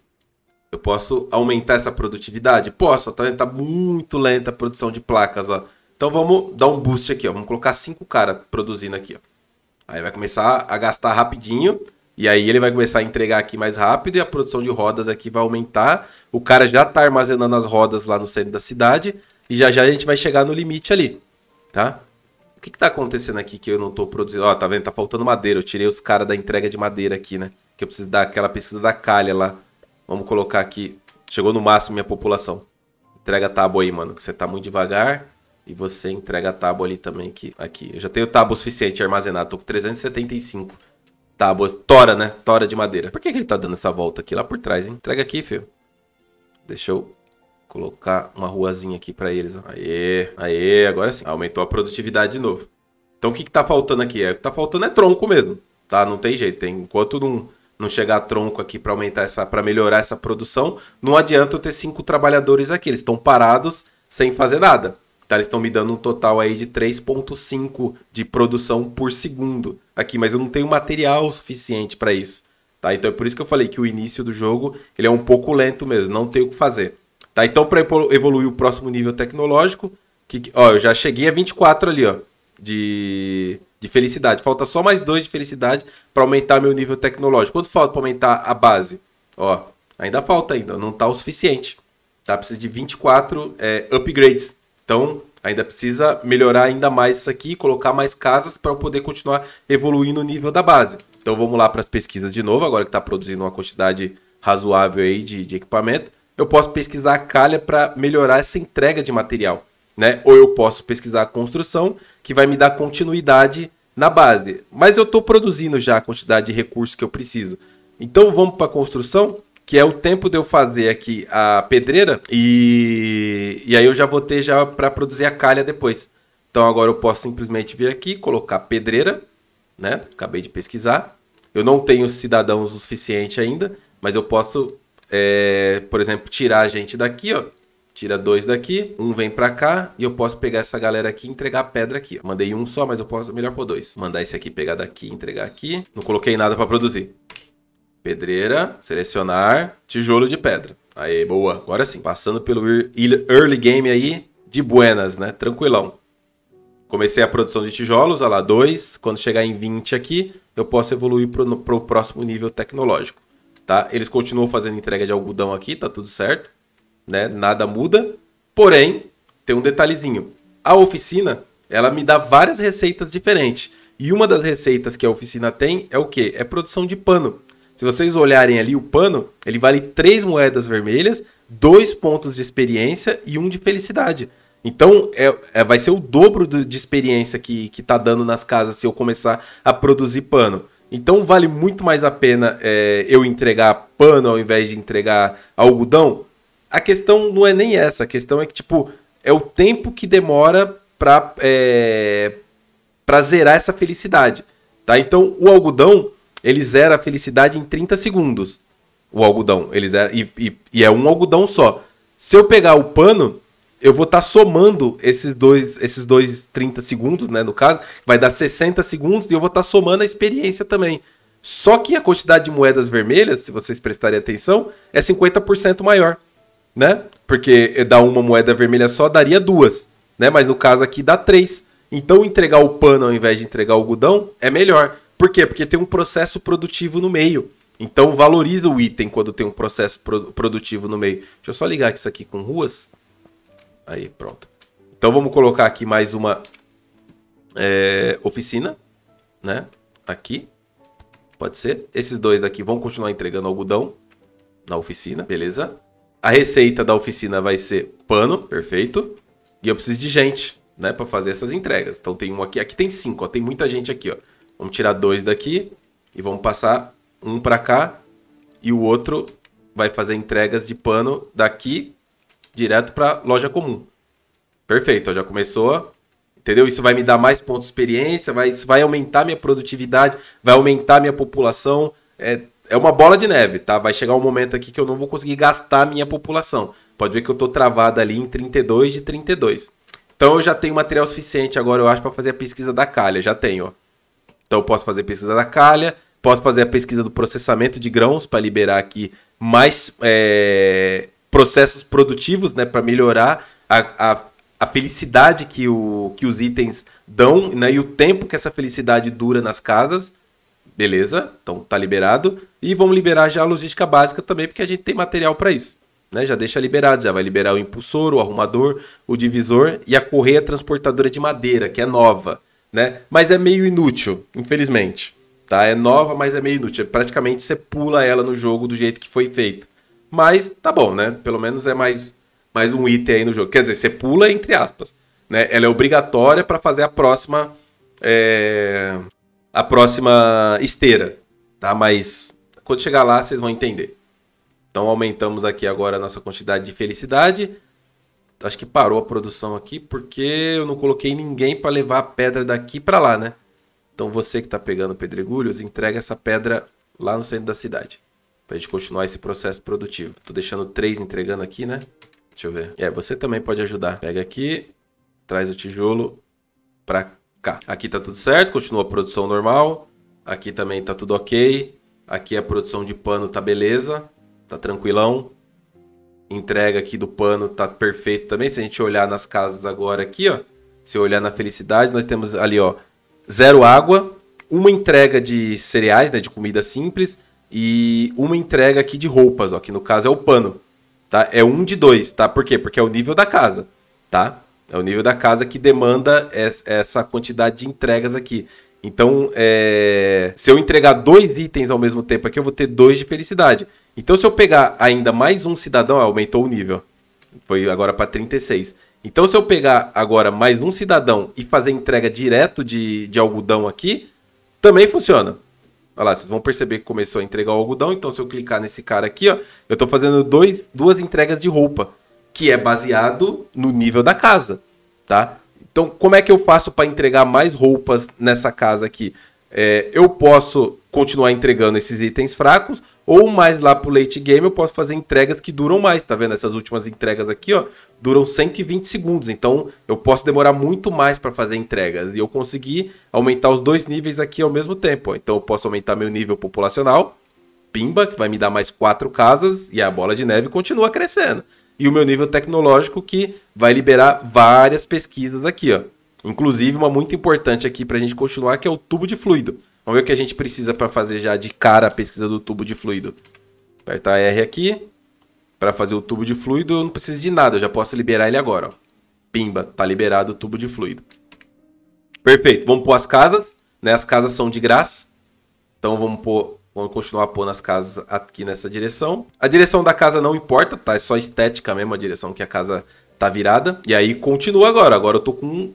Eu posso aumentar essa produtividade? Posso, está tá, tá muito lenta a produção de placas, ó. Então vamos dar um boost aqui, ó. Vamos colocar cinco caras produzindo aqui, ó. Aí vai começar a gastar rapidinho e aí ele vai começar a entregar aqui mais rápido e a produção de rodas aqui vai aumentar. O cara já está armazenando as rodas lá no centro da cidade e já já a gente vai chegar no limite ali, tá? O que está acontecendo aqui que eu não estou produzindo? Ó, tá vendo? Tá faltando madeira. Eu tirei os caras da entrega de madeira aqui, né? Que eu preciso dar aquela pesquisa da calha lá. Vamos colocar aqui. Chegou no máximo minha população. Entrega tábua aí, mano, que você tá muito devagar. E você entrega a tábua ali também, aqui. aqui. Eu já tenho tábua suficiente armazenada. Tô com 375 tábuas. Tora, né? Tora de madeira. Por que, que ele tá dando essa volta aqui? Lá por trás, hein? Entrega aqui, filho. Deixa eu colocar uma ruazinha aqui para eles. Ó. Aê, aê, agora sim. Aumentou a produtividade de novo. Então o que, que tá faltando aqui? É, o que tá faltando é tronco mesmo, tá? Não tem jeito. Tem, enquanto não, não chegar tronco aqui para aumentar essa, para melhorar essa produção, não adianta eu ter cinco trabalhadores aqui. Eles estão parados sem fazer nada. Tá, eles estão me dando um total aí de 3.5 de produção por segundo aqui, mas eu não tenho material suficiente para isso. Tá? Então é por isso que eu falei que o início do jogo ele é um pouco lento mesmo, não tem o que fazer. Tá? Então para evoluir o próximo nível tecnológico, que, ó, eu já cheguei a 24 ali, ó, de, de felicidade. Falta só mais dois de felicidade para aumentar meu nível tecnológico. Quanto falta para aumentar a base? Ó, ainda falta ainda, não tá o suficiente. Tá? Precisa de 24 é, upgrades então, ainda precisa melhorar ainda mais isso aqui, colocar mais casas para poder continuar evoluindo o nível da base. Então vamos lá para as pesquisas de novo, agora que está produzindo uma quantidade razoável aí de, de equipamento. Eu posso pesquisar a calha para melhorar essa entrega de material. Né? Ou eu posso pesquisar a construção, que vai me dar continuidade na base. Mas eu estou produzindo já a quantidade de recursos que eu preciso. Então vamos para a construção que é o tempo de eu fazer aqui a pedreira e, e aí eu já vou ter já para produzir a calha depois. Então agora eu posso simplesmente vir aqui, colocar pedreira, né? Acabei de pesquisar. Eu não tenho cidadãos o suficiente ainda, mas eu posso, é, por exemplo, tirar a gente daqui, ó. Tira dois daqui, um vem pra cá e eu posso pegar essa galera aqui e entregar a pedra aqui. Mandei um só, mas eu posso melhor por dois. Mandar esse aqui pegar daqui entregar aqui. Não coloquei nada para produzir. Pedreira, selecionar, tijolo de pedra. Aí, boa. Agora sim. Passando pelo early game aí, de buenas, né? Tranquilão. Comecei a produção de tijolos, olha lá, 2. Quando chegar em 20 aqui, eu posso evoluir para o próximo nível tecnológico, tá? Eles continuam fazendo entrega de algodão aqui, tá tudo certo, né? Nada muda. Porém, tem um detalhezinho. A oficina, ela me dá várias receitas diferentes. E uma das receitas que a oficina tem é o quê? É produção de pano. Se vocês olharem ali o pano, ele vale 3 moedas vermelhas, 2 pontos de experiência e 1 um de felicidade. Então é, é, vai ser o dobro do, de experiência que, que tá dando nas casas se eu começar a produzir pano. Então vale muito mais a pena é, eu entregar pano ao invés de entregar algodão? A questão não é nem essa, a questão é que, tipo, é o tempo que demora para é, zerar essa felicidade. Tá? Então o algodão ele zera a felicidade em 30 segundos. O algodão. Ele zera, e, e, e é um algodão só. Se eu pegar o pano, eu vou estar tá somando esses dois, esses dois 30 segundos, né? No caso, vai dar 60 segundos e eu vou estar tá somando a experiência também. Só que a quantidade de moedas vermelhas, se vocês prestarem atenção, é 50% maior, né? Porque dar uma moeda vermelha só daria duas, né? Mas no caso aqui dá três. Então entregar o pano ao invés de entregar o algodão é melhor. Por quê? Porque tem um processo produtivo no meio. Então valoriza o item quando tem um processo pro produtivo no meio. Deixa eu só ligar isso aqui com ruas. Aí, pronto. Então vamos colocar aqui mais uma é, oficina, né? Aqui. Pode ser. Esses dois aqui vão continuar entregando algodão na oficina, beleza? A receita da oficina vai ser pano, perfeito. E eu preciso de gente, né, para fazer essas entregas. Então tem um aqui, aqui tem cinco, ó, tem muita gente aqui, ó. Vamos tirar dois daqui e vamos passar um para cá e o outro vai fazer entregas de pano daqui direto para loja comum. Perfeito, ó, já começou. Entendeu? Isso vai me dar mais pontos de experiência, vai, isso vai aumentar minha produtividade, vai aumentar minha população. É, é uma bola de neve, tá? Vai chegar um momento aqui que eu não vou conseguir gastar minha população. Pode ver que eu tô travado ali em 32 de 32. Então eu já tenho material suficiente agora, eu acho, para fazer a pesquisa da calha. Já tenho, ó. Então eu posso fazer pesquisa da calha, posso fazer a pesquisa do processamento de grãos para liberar aqui mais é, processos produtivos, né, para melhorar a, a, a, felicidade que, o, que os itens dão né, e o tempo que essa felicidade dura nas casas. Beleza, então tá liberado. E vamos liberar já a logística básica também, porque a gente tem material para isso. Né? Já deixa liberado, já vai liberar o impulsor, o arrumador, o divisor e a correia transportadora de madeira, que é nova né? Mas é meio inútil, infelizmente. Tá? É nova, mas é meio inútil. Praticamente você pula ela no jogo do jeito que foi feito. Mas tá bom, né? Pelo menos é mais, mais um item aí no jogo. Quer dizer, você pula entre aspas. Né? Ela é obrigatória para fazer a próxima. É... A próxima esteira. Tá? Mas quando chegar lá, vocês vão entender. Então aumentamos aqui agora a nossa quantidade de felicidade. Acho que parou a produção aqui porque eu não coloquei ninguém para levar a pedra daqui para lá, né? Então você que está pegando pedregulhos, entrega essa pedra lá no centro da cidade. Para a gente continuar esse processo produtivo. Tô deixando três entregando aqui, né? Deixa eu ver. É, você também pode ajudar. Pega aqui, traz o tijolo para cá. Aqui tá tudo certo, continua a produção normal. Aqui também tá tudo ok. Aqui a produção de pano tá beleza, tá tranquilão entrega aqui do pano tá perfeito também. Se a gente olhar nas casas agora aqui, ó, se olhar na felicidade, nós temos ali, ó, zero água, uma entrega de cereais, né, de comida simples e uma entrega aqui de roupas, ó, que no caso é o pano, tá? É um de dois, tá? Por quê? Porque é o nível da casa, tá? É o nível da casa que demanda essa quantidade de entregas aqui. Então, é... se eu entregar dois itens ao mesmo tempo aqui, eu vou ter dois de felicidade. Então, se eu pegar ainda mais um cidadão, ah, aumentou o nível. Foi agora para 36. Então, se eu pegar agora mais um cidadão e fazer entrega direto de, de algodão aqui, também funciona. Olha lá, vocês vão perceber que começou a entregar o algodão. Então, se eu clicar nesse cara aqui, ó, eu estou fazendo dois, duas entregas de roupa, que é baseado no nível da casa, tá? Então, como é que eu faço para entregar mais roupas nessa casa aqui? É, eu posso continuar entregando esses itens fracos, ou mais lá pro late game eu posso fazer entregas que duram mais, tá vendo? Essas últimas entregas aqui, ó, duram 120 segundos, então eu posso demorar muito mais para fazer entregas. E eu consegui aumentar os dois níveis aqui ao mesmo tempo, ó. Então eu posso aumentar meu nível populacional, pimba, que vai me dar mais quatro casas, e a bola de neve continua crescendo e o meu nível tecnológico, que vai liberar várias pesquisas aqui, ó. Inclusive, uma muito importante aqui para a gente continuar, que é o tubo de fluido. Vamos ver o que a gente precisa para fazer já de cara a pesquisa do tubo de fluido. Apertar R aqui. Para fazer o tubo de fluido, eu não preciso de nada, eu já posso liberar ele agora. Ó. Pimba, tá liberado o tubo de fluido. Perfeito, vamos pôr as casas. Né? As casas são de graça. Então vamos pôr Vamos continuar pondo as casas aqui nessa direção. A direção da casa não importa, tá? É só estética mesmo a direção que a casa tá virada. E aí continua agora. Agora eu tô com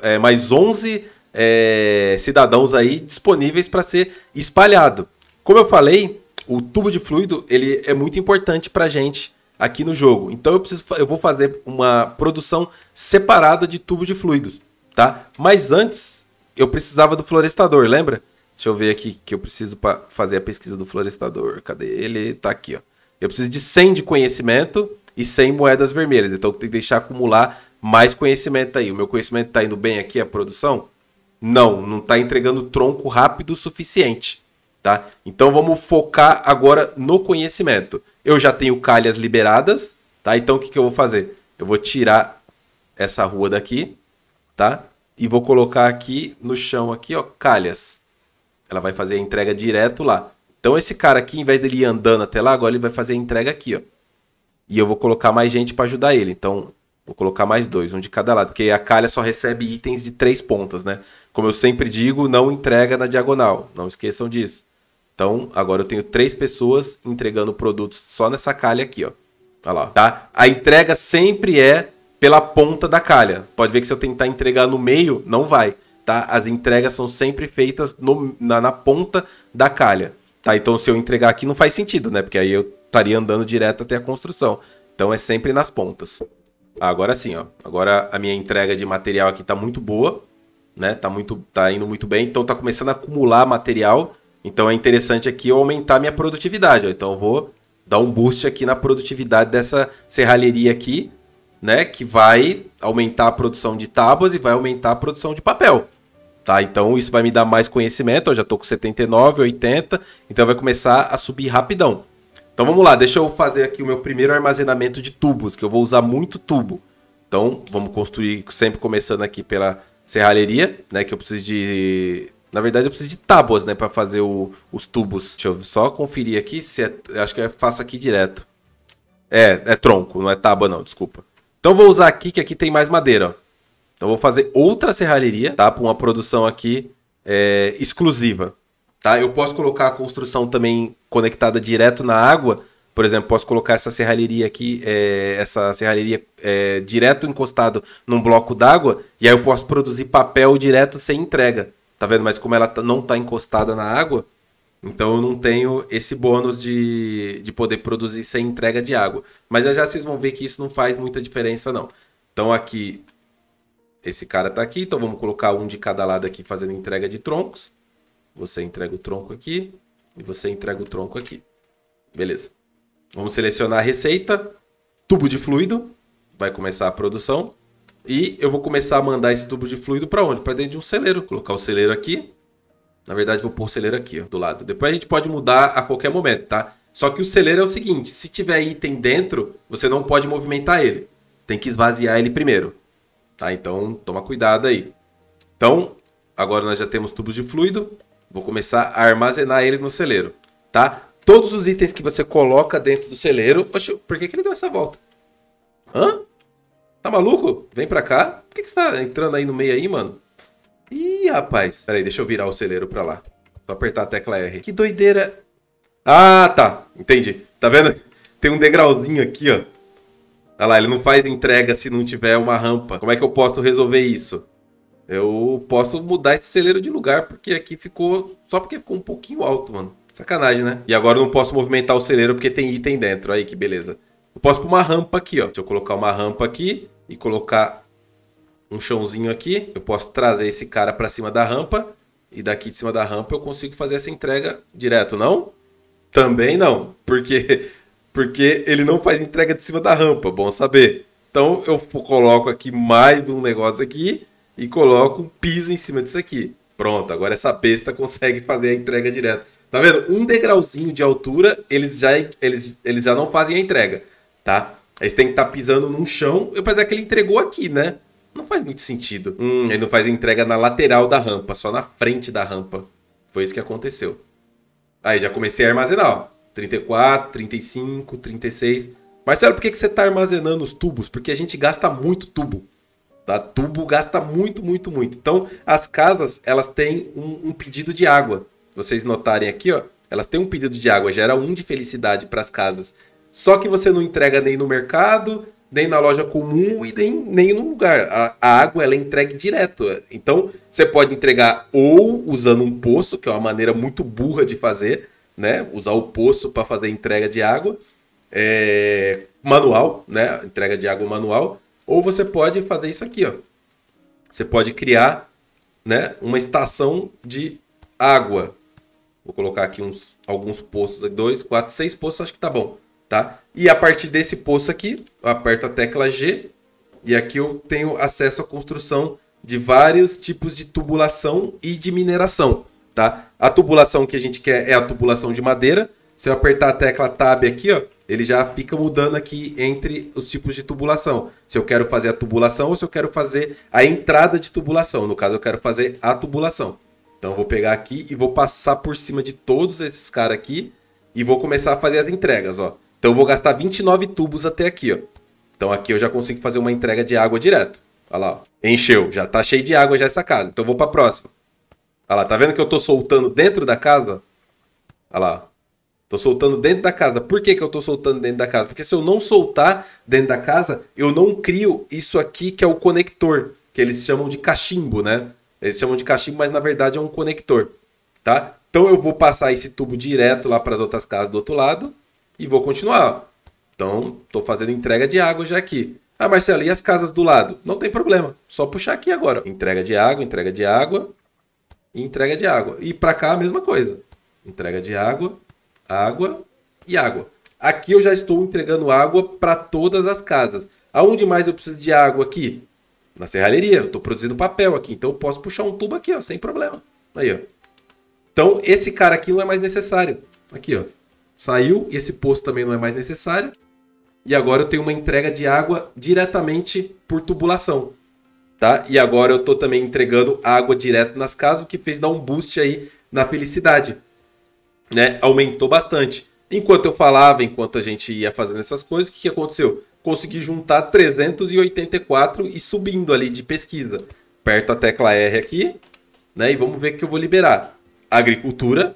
é, mais 11 é, cidadãos aí disponíveis para ser espalhado. Como eu falei, o tubo de fluido ele é muito importante pra gente aqui no jogo. Então eu preciso eu vou fazer uma produção separada de tubo de fluidos, tá? Mas antes eu precisava do florestador, lembra? Deixa eu ver aqui que eu preciso para fazer a pesquisa do florestador. Cadê ele? Tá aqui, ó. Eu preciso de 100 de conhecimento e 100 moedas vermelhas. Então eu tenho que deixar acumular mais conhecimento aí. O meu conhecimento tá indo bem aqui a produção? Não, não tá entregando tronco rápido o suficiente, tá? Então vamos focar agora no conhecimento. Eu já tenho calhas liberadas, tá? Então o que, que eu vou fazer? Eu vou tirar essa rua daqui, tá? E vou colocar aqui no chão aqui, ó, calhas. Ela vai fazer a entrega direto lá. Então esse cara aqui, em vez dele ir andando até lá, agora ele vai fazer a entrega aqui, ó. E eu vou colocar mais gente para ajudar ele. Então, vou colocar mais dois, um de cada lado. Porque a calha só recebe itens de três pontas, né? Como eu sempre digo, não entrega na diagonal. Não esqueçam disso. Então, agora eu tenho três pessoas entregando produtos só nessa calha aqui, ó. Olha lá, tá? A entrega sempre é pela ponta da calha. Pode ver que se eu tentar entregar no meio, não vai tá? As entregas são sempre feitas no, na, na, ponta da calha, tá? Então se eu entregar aqui não faz sentido, né? Porque aí eu estaria andando direto até a construção. Então é sempre nas pontas. Ah, agora sim, ó. Agora a minha entrega de material aqui tá muito boa, né? Tá muito, tá indo muito bem. Então tá começando a acumular material. Então é interessante aqui eu aumentar minha produtividade. Ó. Então eu vou dar um boost aqui na produtividade dessa serralheria aqui, né? Que vai aumentar a produção de tábuas e vai aumentar a produção de papel. Tá? Então isso vai me dar mais conhecimento. Eu já estou com 79, 80, então vai começar a subir rapidão. Então vamos lá, deixa eu fazer aqui o meu primeiro armazenamento de tubos, que eu vou usar muito tubo. Então vamos construir, sempre começando aqui pela serralheria, né? Que eu preciso de. Na verdade, eu preciso de tábuas, né? Para fazer o, os tubos. Deixa eu só conferir aqui se é... Acho que eu faço aqui direto. É, é tronco, não é tábua, não, desculpa. Então vou usar aqui, que aqui tem mais madeira, ó. Então vou fazer outra serralheria, tá? Para uma produção aqui é, exclusiva, tá? Eu posso colocar a construção também conectada direto na água. Por exemplo, posso colocar essa serralheria aqui, é, essa serralheria é, direto encostado num bloco d'água, e aí eu posso produzir papel direto sem entrega. Tá vendo? Mas como ela tá, não está encostada na água, então eu não tenho esse bônus de, de poder produzir sem entrega de água. Mas já, já vocês vão ver que isso não faz muita diferença, não. Então aqui esse cara está aqui, então vamos colocar um de cada lado aqui fazendo entrega de troncos. Você entrega o tronco aqui e você entrega o tronco aqui. Beleza. Vamos selecionar a receita, tubo de fluido, vai começar a produção. E eu vou começar a mandar esse tubo de fluido para onde? Para dentro de um celeiro. Colocar o celeiro aqui. Na verdade, vou pôr o celeiro aqui, ó, do lado. Depois a gente pode mudar a qualquer momento, tá? Só que o celeiro é o seguinte, se tiver item dentro, você não pode movimentar ele. Tem que esvaziar ele primeiro. Tá? Então, toma cuidado aí. Então, agora nós já temos tubos de fluido. Vou começar a armazenar eles no celeiro, tá? Todos os itens que você coloca dentro do celeiro... Oxe, por que, que ele deu essa volta? Hã? Tá maluco? Vem pra cá. Por que, que você tá entrando aí no meio aí, mano? Ih, rapaz. Pera aí, deixa eu virar o celeiro pra lá. Vou apertar a tecla R. Que doideira. Ah, tá. Entendi. Tá vendo? Tem um degrauzinho aqui, ó. Olha lá, ele não faz entrega se não tiver uma rampa. Como é que eu posso resolver isso? Eu posso mudar esse celeiro de lugar, porque aqui ficou. Só porque ficou um pouquinho alto, mano. Sacanagem, né? E agora eu não posso movimentar o celeiro porque tem item dentro. Aí que beleza. Eu posso pôr uma rampa aqui, ó. Se eu colocar uma rampa aqui e colocar um chãozinho aqui, eu posso trazer esse cara para cima da rampa. E daqui de cima da rampa eu consigo fazer essa entrega direto, não? Também não, porque porque ele não faz entrega de cima da rampa, bom saber. Então eu coloco aqui mais de um negócio aqui e coloco um piso em cima disso aqui. Pronto, agora essa besta consegue fazer a entrega direto. Tá vendo? Um degrauzinho de altura, eles já, eles, eles já não fazem a entrega, tá? Eles têm que estar tá pisando num chão, eu pensei é que ele entregou aqui, né? Não faz muito sentido. Hum, ele não faz entrega na lateral da rampa, só na frente da rampa. Foi isso que aconteceu. Aí já comecei a armazenar, ó. 34, 35, 36. Marcelo, por que, que você está armazenando os tubos? Porque a gente gasta muito tubo. Tá? Tubo gasta muito, muito, muito. Então, as casas, elas têm um, um pedido de água. Vocês notarem aqui, ó, elas têm um pedido de água, gera um de felicidade para as casas. Só que você não entrega nem no mercado, nem na loja comum e nem, nem no lugar. A, a, água ela é entregue direto. Então você pode entregar ou usando um poço, que é uma maneira muito burra de fazer, né? Usar o poço para fazer entrega de água é, manual, né? Entrega de água manual. Ou você pode fazer isso aqui, ó. Você pode criar, né? Uma estação de água. Vou colocar aqui uns alguns poços, dois, quatro, seis poços, acho que tá bom, tá? E a partir desse poço aqui, aperta a tecla G e aqui eu tenho acesso à construção de vários tipos de tubulação e de mineração, tá? A tubulação que a gente quer é a tubulação de madeira. Se eu apertar a tecla Tab aqui, ó, ele já fica mudando aqui entre os tipos de tubulação. Se eu quero fazer a tubulação ou se eu quero fazer a entrada de tubulação. No caso, eu quero fazer a tubulação. Então, eu vou pegar aqui e vou passar por cima de todos esses caras aqui e vou começar a fazer as entregas, ó. Então, eu vou gastar 29 tubos até aqui, ó. Então, aqui eu já consigo fazer uma entrega de água direto. Olha lá, ó. encheu. Já tá cheio de água já essa casa. Então, eu vou para a próxima. Olha lá, tá vendo que eu tô soltando dentro da casa? Olha lá. Tô soltando dentro da casa. Por que, que eu tô soltando dentro da casa? Porque se eu não soltar dentro da casa, eu não crio isso aqui que é o conector, que eles chamam de cachimbo, né? Eles chamam de cachimbo, mas na verdade é um conector, tá? Então eu vou passar esse tubo direto lá para as outras casas do outro lado e vou continuar. Então, tô fazendo entrega de água já aqui. Ah, Marcelo, e as casas do lado? Não tem problema, só puxar aqui agora. Entrega de água, entrega de água, e entrega de água. E para cá a mesma coisa. Entrega de água, água e água. Aqui eu já estou entregando água para todas as casas. Aonde mais eu preciso de água aqui? Na serralheria. Eu estou produzindo papel aqui, então eu posso puxar um tubo aqui, ó, sem problema. Aí, ó. Então esse cara aqui não é mais necessário. Aqui, ó. Saiu, esse posto também não é mais necessário. E agora eu tenho uma entrega de água diretamente por tubulação tá? E agora eu tô também entregando água direto nas casas, o que fez dar um boost aí na felicidade, né? Aumentou bastante. Enquanto eu falava, enquanto a gente ia fazendo essas coisas, o que, que aconteceu? Consegui juntar 384 e subindo ali de pesquisa. Perto a tecla R aqui, né? E vamos ver o que eu vou liberar. Agricultura,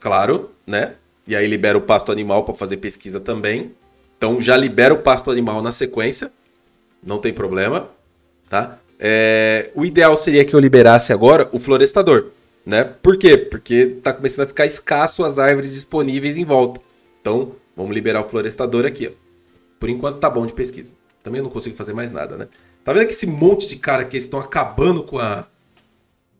claro, né? E aí libera o pasto animal para fazer pesquisa também. Então já libera o pasto animal na sequência, não tem problema, tá? É, o ideal seria que eu liberasse agora o florestador, né? Por quê? Porque tá começando a ficar escasso as árvores disponíveis em volta. Então, vamos liberar o florestador aqui, ó. Por enquanto tá bom de pesquisa. Também eu não consigo fazer mais nada, né? Tá vendo que esse monte de cara que estão acabando com a...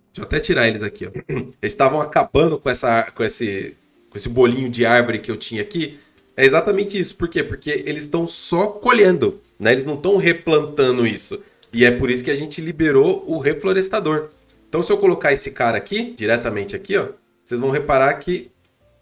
Deixa eu até tirar eles aqui, ó. Eles estavam acabando com, essa, com, esse, com esse bolinho de árvore que eu tinha aqui. É exatamente isso. Por quê? Porque eles estão só colhendo, né? Eles não estão replantando isso. E é por isso que a gente liberou o reflorestador. Então, se eu colocar esse cara aqui, diretamente aqui, ó, vocês vão reparar que,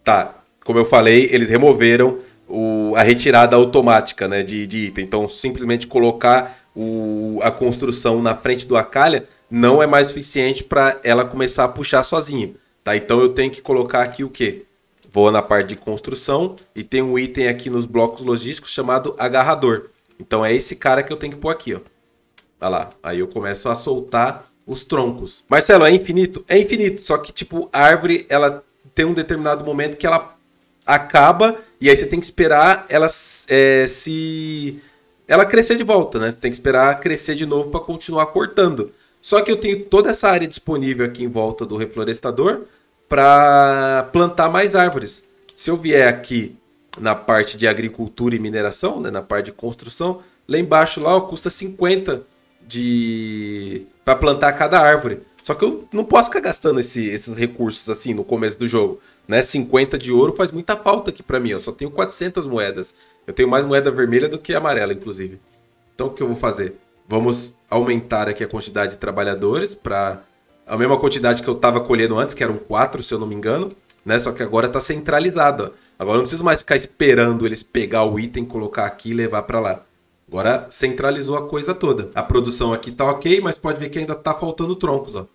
tá, como eu falei, eles removeram o, a retirada automática né, de, de item. Então, simplesmente colocar o, a construção na frente do Acalha não é mais suficiente para ela começar a puxar sozinha. Tá? Então, eu tenho que colocar aqui o quê? Vou na parte de construção e tem um item aqui nos blocos logísticos chamado agarrador. Então, é esse cara que eu tenho que pôr aqui, ó. Olha lá. Aí eu começo a soltar os troncos. Marcelo, é infinito? É infinito, só que tipo, a árvore ela tem um determinado momento que ela acaba e aí você tem que esperar ela é, se ela crescer de volta, né? Você tem que esperar crescer de novo para continuar cortando. Só que eu tenho toda essa área disponível aqui em volta do reflorestador para plantar mais árvores. Se eu vier aqui na parte de agricultura e mineração, né, na parte de construção, lá embaixo lá ó, custa 50 de para plantar cada árvore. Só que eu não posso ficar gastando esse, esses recursos assim no começo do jogo, né? 50 de ouro faz muita falta aqui para mim, eu só tenho 400 moedas. Eu tenho mais moeda vermelha do que amarela, inclusive. Então o que eu vou fazer? Vamos aumentar aqui a quantidade de trabalhadores para a mesma quantidade que eu estava colhendo antes, que eram 4, se eu não me engano, né? Só que agora está centralizada. Agora eu não preciso mais ficar esperando eles pegar o item, colocar aqui e levar para lá. Agora centralizou a coisa toda. A produção aqui tá ok, mas pode ver que ainda tá faltando troncos, ó.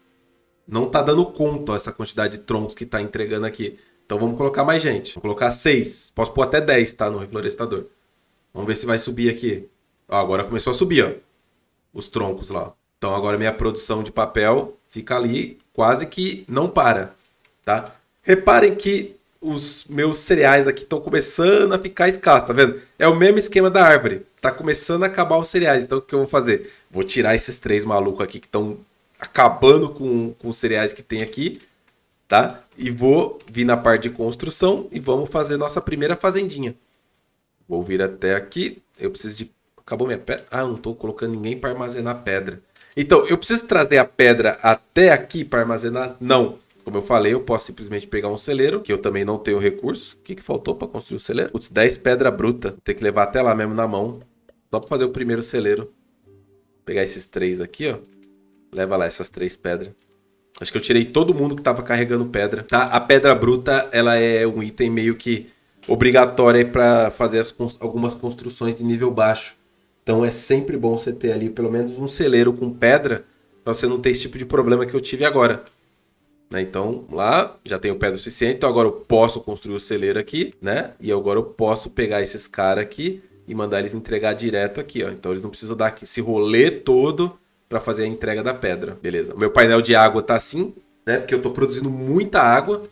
Não tá dando conta ó, essa quantidade de troncos que tá entregando aqui. Então vamos colocar mais gente. Vou colocar 6. Posso pôr até 10, tá? No reflorestador. Vamos ver se vai subir aqui. Ó, agora começou a subir, ó. Os troncos lá. Então agora minha produção de papel fica ali quase que não para, tá? Reparem que os meus cereais aqui estão começando a ficar escassos, tá vendo? É o mesmo esquema da árvore tá começando a acabar os cereais. Então o que eu vou fazer? Vou tirar esses três malucos aqui que estão acabando com, com os cereais que tem aqui, tá? E vou vir na parte de construção e vamos fazer nossa primeira fazendinha. Vou vir até aqui. Eu preciso de... Acabou minha pedra? Ah, não tô colocando ninguém para armazenar pedra. Então, eu preciso trazer a pedra até aqui para armazenar? Não. Como eu falei, eu posso simplesmente pegar um celeiro, que eu também não tenho recurso. O que, que faltou para construir o celeiro? Putz, 10 pedra bruta. tem que levar até lá mesmo na mão só pra fazer o primeiro celeiro. Vou pegar esses três aqui, ó. Leva lá essas três pedras. Acho que eu tirei todo mundo que tava carregando pedra. Tá? A pedra bruta, ela é um item meio que obrigatório para fazer as, algumas construções de nível baixo. Então é sempre bom você ter ali pelo menos um celeiro com pedra para você não ter esse tipo de problema que eu tive agora. Né? Então lá já tenho pedra suficiente, então agora eu posso construir o celeiro aqui, né? E agora eu posso pegar esses caras aqui e mandar eles entregar direto aqui, ó. Então eles não precisam dar esse rolê todo para fazer a entrega da pedra, beleza? Meu painel de água tá assim, né? Porque eu tô produzindo muita água.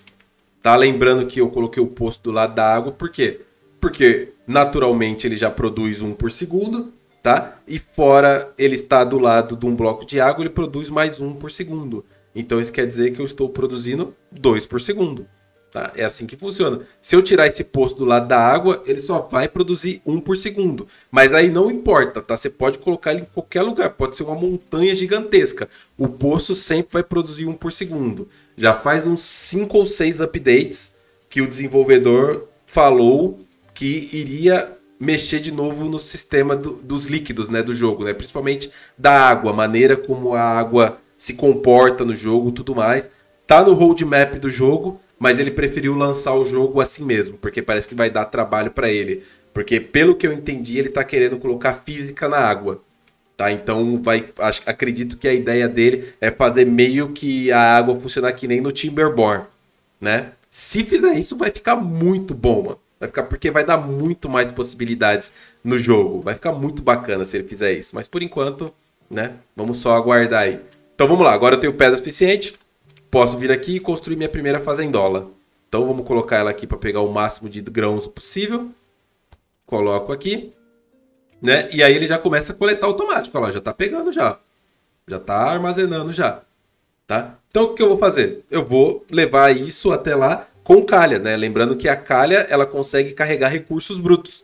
Tá lembrando que eu coloquei o posto do lado da água, por quê? Porque naturalmente ele já produz um por segundo, tá? E fora ele está do lado de um bloco de água, ele produz mais um por segundo. Então isso quer dizer que eu estou produzindo dois por segundo. Tá? É assim que funciona. Se eu tirar esse poço do lado da água, ele só vai produzir um por segundo. Mas aí não importa, tá? Você pode colocar ele em qualquer lugar, pode ser uma montanha gigantesca. O poço sempre vai produzir um por segundo. Já faz uns 5 ou 6 updates que o desenvolvedor falou que iria mexer de novo no sistema do, dos líquidos né, do jogo, né? principalmente da água, maneira como a água se comporta no jogo tudo mais. Tá no roadmap do jogo mas ele preferiu lançar o jogo assim mesmo, porque parece que vai dar trabalho para ele. Porque, pelo que eu entendi, ele tá querendo colocar física na água. Tá? Então, vai, acho, acredito que a ideia dele é fazer meio que a água funcionar que nem no Timberborn, né? Se fizer isso, vai ficar muito bom, mano. Vai ficar porque vai dar muito mais possibilidades no jogo. Vai ficar muito bacana se ele fizer isso. Mas por enquanto, né? Vamos só aguardar aí. Então vamos lá, agora eu tenho pedra suficiente posso vir aqui e construir minha primeira fazendola. Então vamos colocar ela aqui para pegar o máximo de grãos possível. Coloco aqui, né? E aí ele já começa a coletar automático, olha lá, já está pegando já. Já está armazenando já, tá? Então o que eu vou fazer? Eu vou levar isso até lá com calha, né? Lembrando que a calha, ela consegue carregar recursos brutos.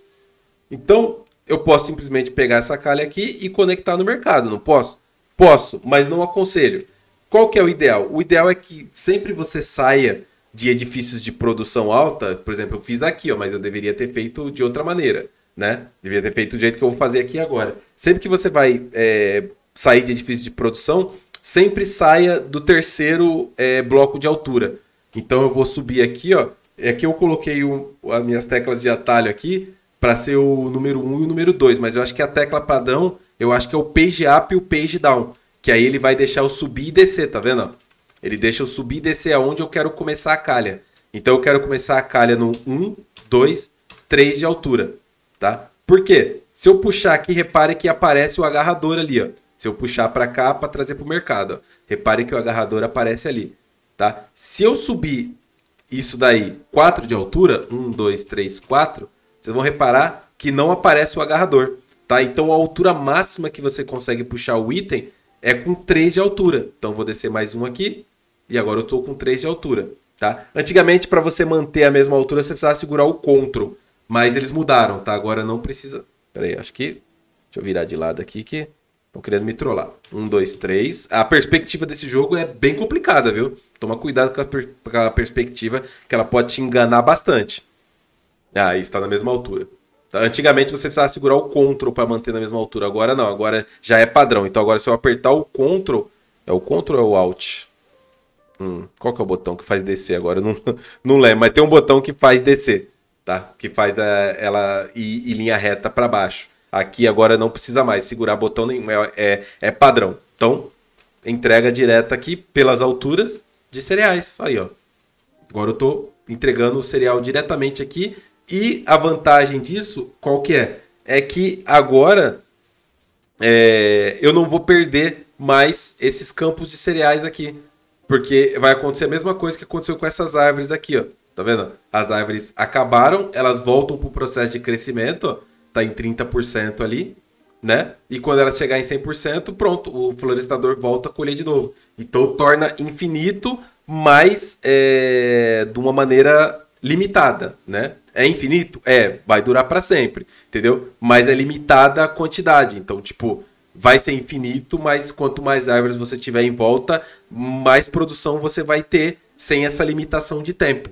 Então, eu posso simplesmente pegar essa calha aqui e conectar no mercado, não posso? Posso, mas não aconselho. Qual que é o ideal? O ideal é que sempre você saia de edifícios de produção alta, por exemplo, eu fiz aqui, ó, mas eu deveria ter feito de outra maneira, né? Deveria ter feito do jeito que eu vou fazer aqui agora. Sempre que você vai é, sair de edifício de produção, sempre saia do terceiro é, bloco de altura. Então eu vou subir aqui, ó. É que eu coloquei um, as minhas teclas de atalho aqui para ser o número 1 um e o número 2, mas eu acho que a tecla padrão, eu acho que é o page up e o page down. Que aí ele vai deixar eu subir e descer, tá vendo? Ele deixa eu subir e descer aonde eu quero começar a calha. Então eu quero começar a calha no 1, 2, 3 de altura, tá? Por quê? Se eu puxar aqui, repare que aparece o agarrador ali, ó. Se eu puxar para cá para trazer para o mercado, ó. repare que o agarrador aparece ali, tá? Se eu subir isso daí 4 de altura, 1, 2, 3, 4, vocês vão reparar que não aparece o agarrador, tá? Então a altura máxima que você consegue puxar o item é com 3 de altura. Então vou descer mais um aqui e agora eu estou com 3 de altura. Tá? Antigamente, para você manter a mesma altura, você precisava segurar o CTRL. Mas eles mudaram, tá? Agora não precisa... Pera aí, acho que... Deixa eu virar de lado aqui que estão querendo me trollar. Um, dois, três. A perspectiva desse jogo é bem complicada, viu? Toma cuidado com a, per... com a perspectiva, que ela pode te enganar bastante. Ah, está na mesma altura. Antigamente você precisava segurar o Ctrl para manter na mesma altura. Agora não, agora já é padrão. Então agora se eu apertar o Ctrl, é o Ctrl ou é o Alt? Hum, qual que é o botão que faz descer agora? não, não lembro, mas tem um botão que faz descer, tá? Que faz a, é, ela ir, ir linha reta para baixo. Aqui agora não precisa mais segurar botão nenhum, é, é, é padrão. Então, entrega direta aqui pelas alturas de cereais. Aí, ó. Agora eu tô entregando o cereal diretamente aqui e a vantagem disso, qual que é? É que agora é, eu não vou perder mais esses campos de cereais aqui. Porque vai acontecer a mesma coisa que aconteceu com essas árvores aqui, ó. Tá vendo? As árvores acabaram, elas voltam pro processo de crescimento, ó. Tá em 30% ali, né? E quando ela chegar em 100%, pronto, o florestador volta a colher de novo. Então torna infinito, mas é, de uma maneira limitada, né? É infinito? É, vai durar para sempre, entendeu? Mas é limitada a quantidade. Então, tipo, vai ser infinito, mas quanto mais árvores você tiver em volta, mais produção você vai ter sem essa limitação de tempo.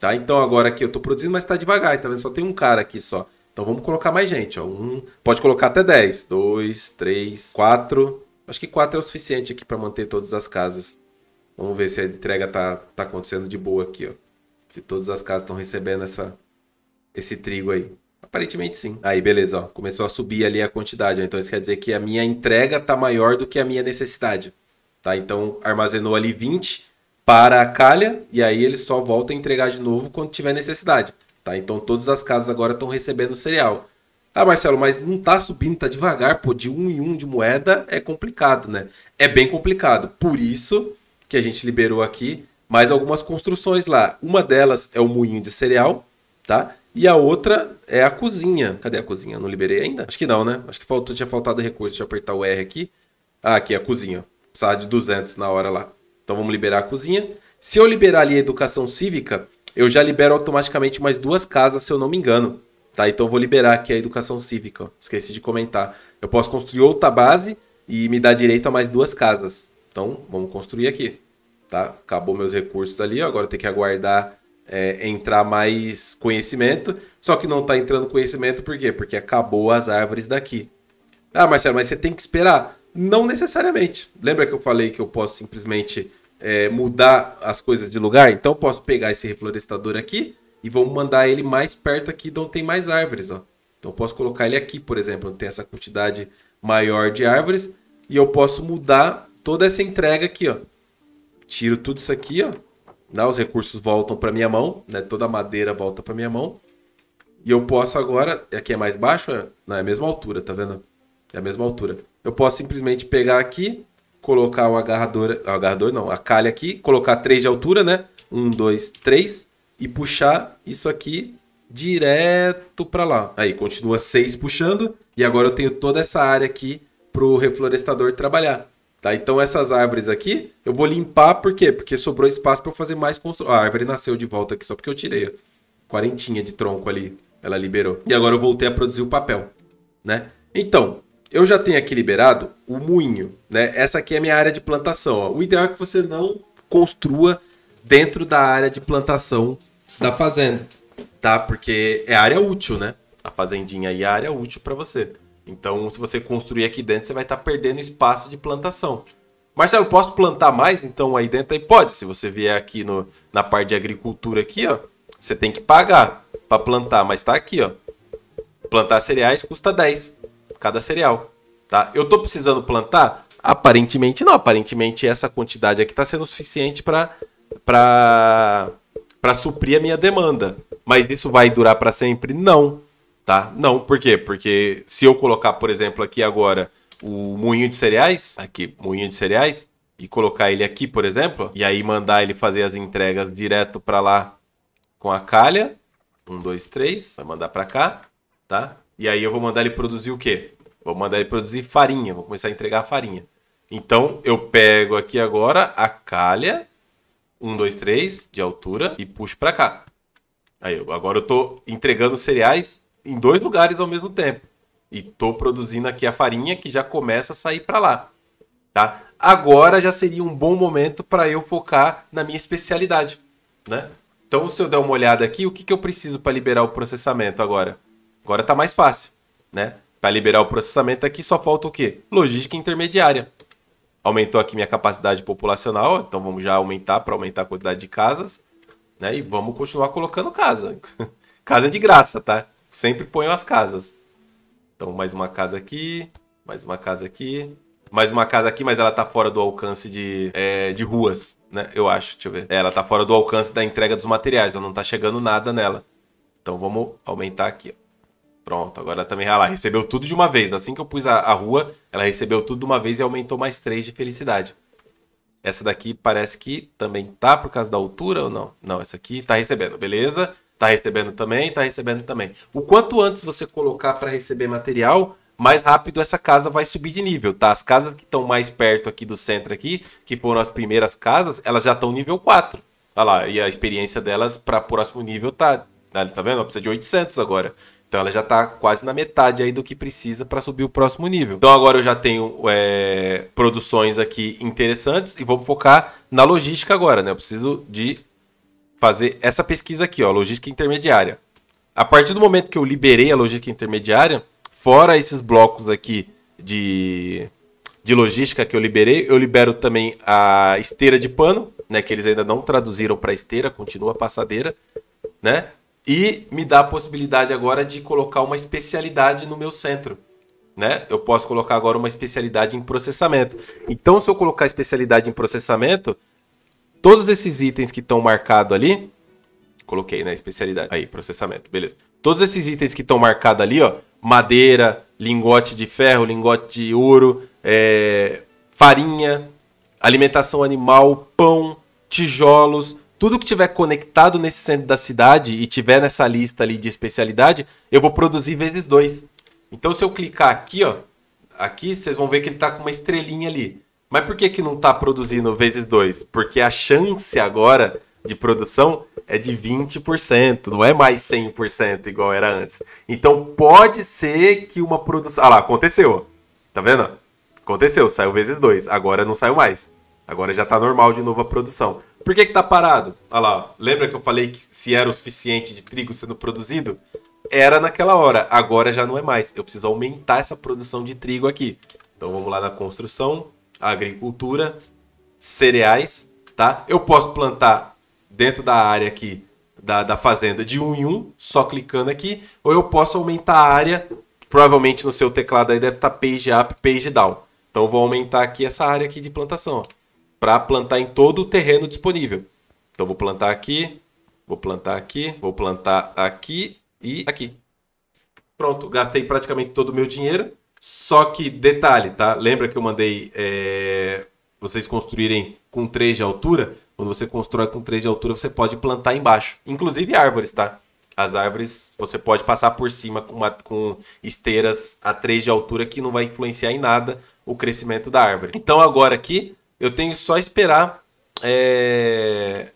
Tá? Então agora aqui eu estou produzindo, mas está devagar, tá vendo? Só tem um cara aqui só. Então vamos colocar mais gente, ó. Um, pode colocar até 10. 2, 3, 4. Acho que 4 é o suficiente aqui para manter todas as casas. Vamos ver se a entrega tá, tá acontecendo de boa aqui, ó. Se todas as casas estão recebendo essa, esse trigo aí. Aparentemente sim. Aí beleza, ó, começou a subir ali a quantidade. Ó. Então isso quer dizer que a minha entrega tá maior do que a minha necessidade. Tá? Então armazenou ali 20 para a calha e aí ele só volta a entregar de novo quando tiver necessidade. Tá? Então todas as casas agora estão recebendo cereal. Ah, Marcelo, mas não tá subindo, tá devagar, pô, de um em um de moeda é complicado, né? É bem complicado. Por isso que a gente liberou aqui mais algumas construções lá. Uma delas é o moinho de cereal, tá? E a outra é a cozinha. Cadê a cozinha? Não liberei ainda? Acho que não, né? Acho que faltou, tinha faltado recurso. Deixa eu apertar o R aqui. Ah, aqui, a cozinha. Precisava de 200 na hora lá. Então vamos liberar a cozinha. Se eu liberar ali a educação cívica, eu já libero automaticamente mais duas casas, se eu não me engano. Tá? Então eu vou liberar aqui a educação cívica. Esqueci de comentar. Eu posso construir outra base e me dá direito a mais duas casas. Então vamos construir aqui. Tá? Acabou meus recursos ali. Agora eu tenho que aguardar é, entrar mais conhecimento. Só que não está entrando conhecimento por quê? Porque acabou as árvores daqui. Ah, Marcelo, mas você tem que esperar. Não necessariamente. Lembra que eu falei que eu posso simplesmente é, mudar as coisas de lugar? Então eu posso pegar esse reflorestador aqui e vou mandar ele mais perto aqui de onde tem mais árvores. Ó. Então eu posso colocar ele aqui, por exemplo, onde tem essa quantidade maior de árvores. E eu posso mudar toda essa entrega aqui. Ó. Tiro tudo isso aqui ó, né? Os recursos voltam para minha mão, né? toda a madeira volta para minha mão. E eu posso agora, aqui é, é mais baixo, é, não, é a mesma altura, tá vendo? É a mesma altura. Eu posso simplesmente pegar aqui, colocar o agarrador, o agarrador não, a calha aqui, colocar 3 de altura, né? 1, 2, 3 e puxar isso aqui direto para lá. Aí continua 6 puxando e agora eu tenho toda essa área aqui para o reflorestador trabalhar. Tá? Então essas árvores aqui, eu vou limpar por quê? Porque sobrou espaço para eu fazer mais construção. a árvore nasceu de volta aqui só porque eu tirei. a Quarentinha de tronco ali, ela liberou. E agora eu voltei a produzir o papel, né? Então, eu já tenho aqui liberado o moinho, né? Essa aqui é a minha área de plantação, ó. O ideal é que você não construa dentro da área de plantação da fazenda, tá? Porque é área útil, né? A fazendinha aí é área útil para você. Então, se você construir aqui dentro, você vai estar tá perdendo espaço de plantação. Marcelo, posso plantar mais então aí dentro? Aí pode. Se você vier aqui no, na parte de agricultura aqui, ó, você tem que pagar para plantar, mas tá aqui, ó. Plantar cereais custa 10 cada cereal, tá? Eu tô precisando plantar? Aparentemente não, aparentemente essa quantidade aqui tá sendo suficiente para para para suprir a minha demanda. Mas isso vai durar para sempre? Não tá? Não, por quê? Porque se eu colocar, por exemplo, aqui agora o moinho de cereais, aqui, moinho de cereais, e colocar ele aqui, por exemplo, e aí mandar ele fazer as entregas direto para lá com a calha, um, dois, três, vai mandar para cá, tá? E aí eu vou mandar ele produzir o quê? Vou mandar ele produzir farinha, vou começar a entregar a farinha. Então eu pego aqui agora a calha, um, dois, três de altura e puxo para cá. Aí, agora eu tô entregando cereais em dois lugares ao mesmo tempo. E tô produzindo aqui a farinha que já começa a sair para lá, tá? Agora já seria um bom momento para eu focar na minha especialidade, né? Então, se eu der uma olhada aqui, o que, que eu preciso para liberar o processamento agora? Agora tá mais fácil, né? Para liberar o processamento aqui só falta o quê? Logística intermediária. Aumentou aqui minha capacidade populacional, então vamos já aumentar para aumentar a quantidade de casas, né? E vamos continuar colocando casa. casa de graça, tá? sempre ponho as casas. Então, mais uma casa aqui, mais uma casa aqui, mais uma casa aqui, mas ela tá fora do alcance de, é, de ruas, né? Eu acho, deixa eu ver. É, ela tá fora do alcance da entrega dos materiais, não tá chegando nada nela. Então vamos aumentar aqui, ó. Pronto, agora também ela recebeu tudo de uma vez. Assim que eu pus a, a rua, ela recebeu tudo de uma vez e aumentou mais 3 de felicidade. Essa daqui parece que também tá por causa da altura ou não? Não, essa aqui tá recebendo, beleza? Tá recebendo também, tá recebendo também. O quanto antes você colocar para receber material, mais rápido essa casa vai subir de nível, tá? As casas que estão mais perto aqui do centro aqui, que foram as primeiras casas, elas já estão nível 4. Olha tá lá, e a experiência delas para próximo nível tá, tá, tá vendo? Ela precisa de 800 agora. Então ela já está quase na metade aí do que precisa para subir o próximo nível. Então agora eu já tenho é, produções aqui interessantes e vou focar na logística agora, né? Eu preciso de fazer essa pesquisa aqui, ó, logística intermediária. A partir do momento que eu liberei a logística intermediária, fora esses blocos aqui de, de logística que eu liberei, eu libero também a esteira de pano, né, que eles ainda não traduziram para esteira, continua a passadeira, né? E me dá a possibilidade agora de colocar uma especialidade no meu centro. Né? Eu posso colocar agora uma especialidade em processamento. Então, se eu colocar especialidade em processamento, Todos esses itens que estão marcados ali, coloquei na né, especialidade, aí, processamento, beleza. Todos esses itens que estão marcados ali, ó, madeira, lingote de ferro, lingote de ouro, é, farinha, alimentação animal, pão, tijolos, tudo que tiver conectado nesse centro da cidade e tiver nessa lista ali de especialidade, eu vou produzir vezes dois. Então se eu clicar aqui, ó, aqui vocês vão ver que ele está com uma estrelinha ali. Mas por que, que não está produzindo vezes dois? Porque a chance agora de produção é de 20%, não é mais 100% igual era antes. Então pode ser que uma produção. Ah lá, aconteceu. Tá vendo? Aconteceu, saiu vezes dois. Agora não saiu mais. Agora já está normal de novo a produção. Por que, que tá parado? Olha ah lá, lembra que eu falei que se era o suficiente de trigo sendo produzido? Era naquela hora, agora já não é mais. Eu preciso aumentar essa produção de trigo aqui. Então vamos lá na construção, agricultura, cereais, tá? Eu posso plantar dentro da área aqui da, da fazenda de um em um, só clicando aqui, ou eu posso aumentar a área, provavelmente no seu teclado aí deve estar tá page up, page down. Então eu vou aumentar aqui essa área aqui de plantação, para plantar em todo o terreno disponível. Então vou plantar aqui, vou plantar aqui, vou plantar aqui e aqui. Pronto, gastei praticamente todo o meu dinheiro só que, detalhe, tá? Lembra que eu mandei é, vocês construírem com 3 de altura? Quando você constrói com 3 de altura, você pode plantar embaixo. Inclusive árvores, tá? As árvores você pode passar por cima com, uma, com esteiras a 3 de altura que não vai influenciar em nada o crescimento da árvore. Então agora aqui eu tenho só esperar é...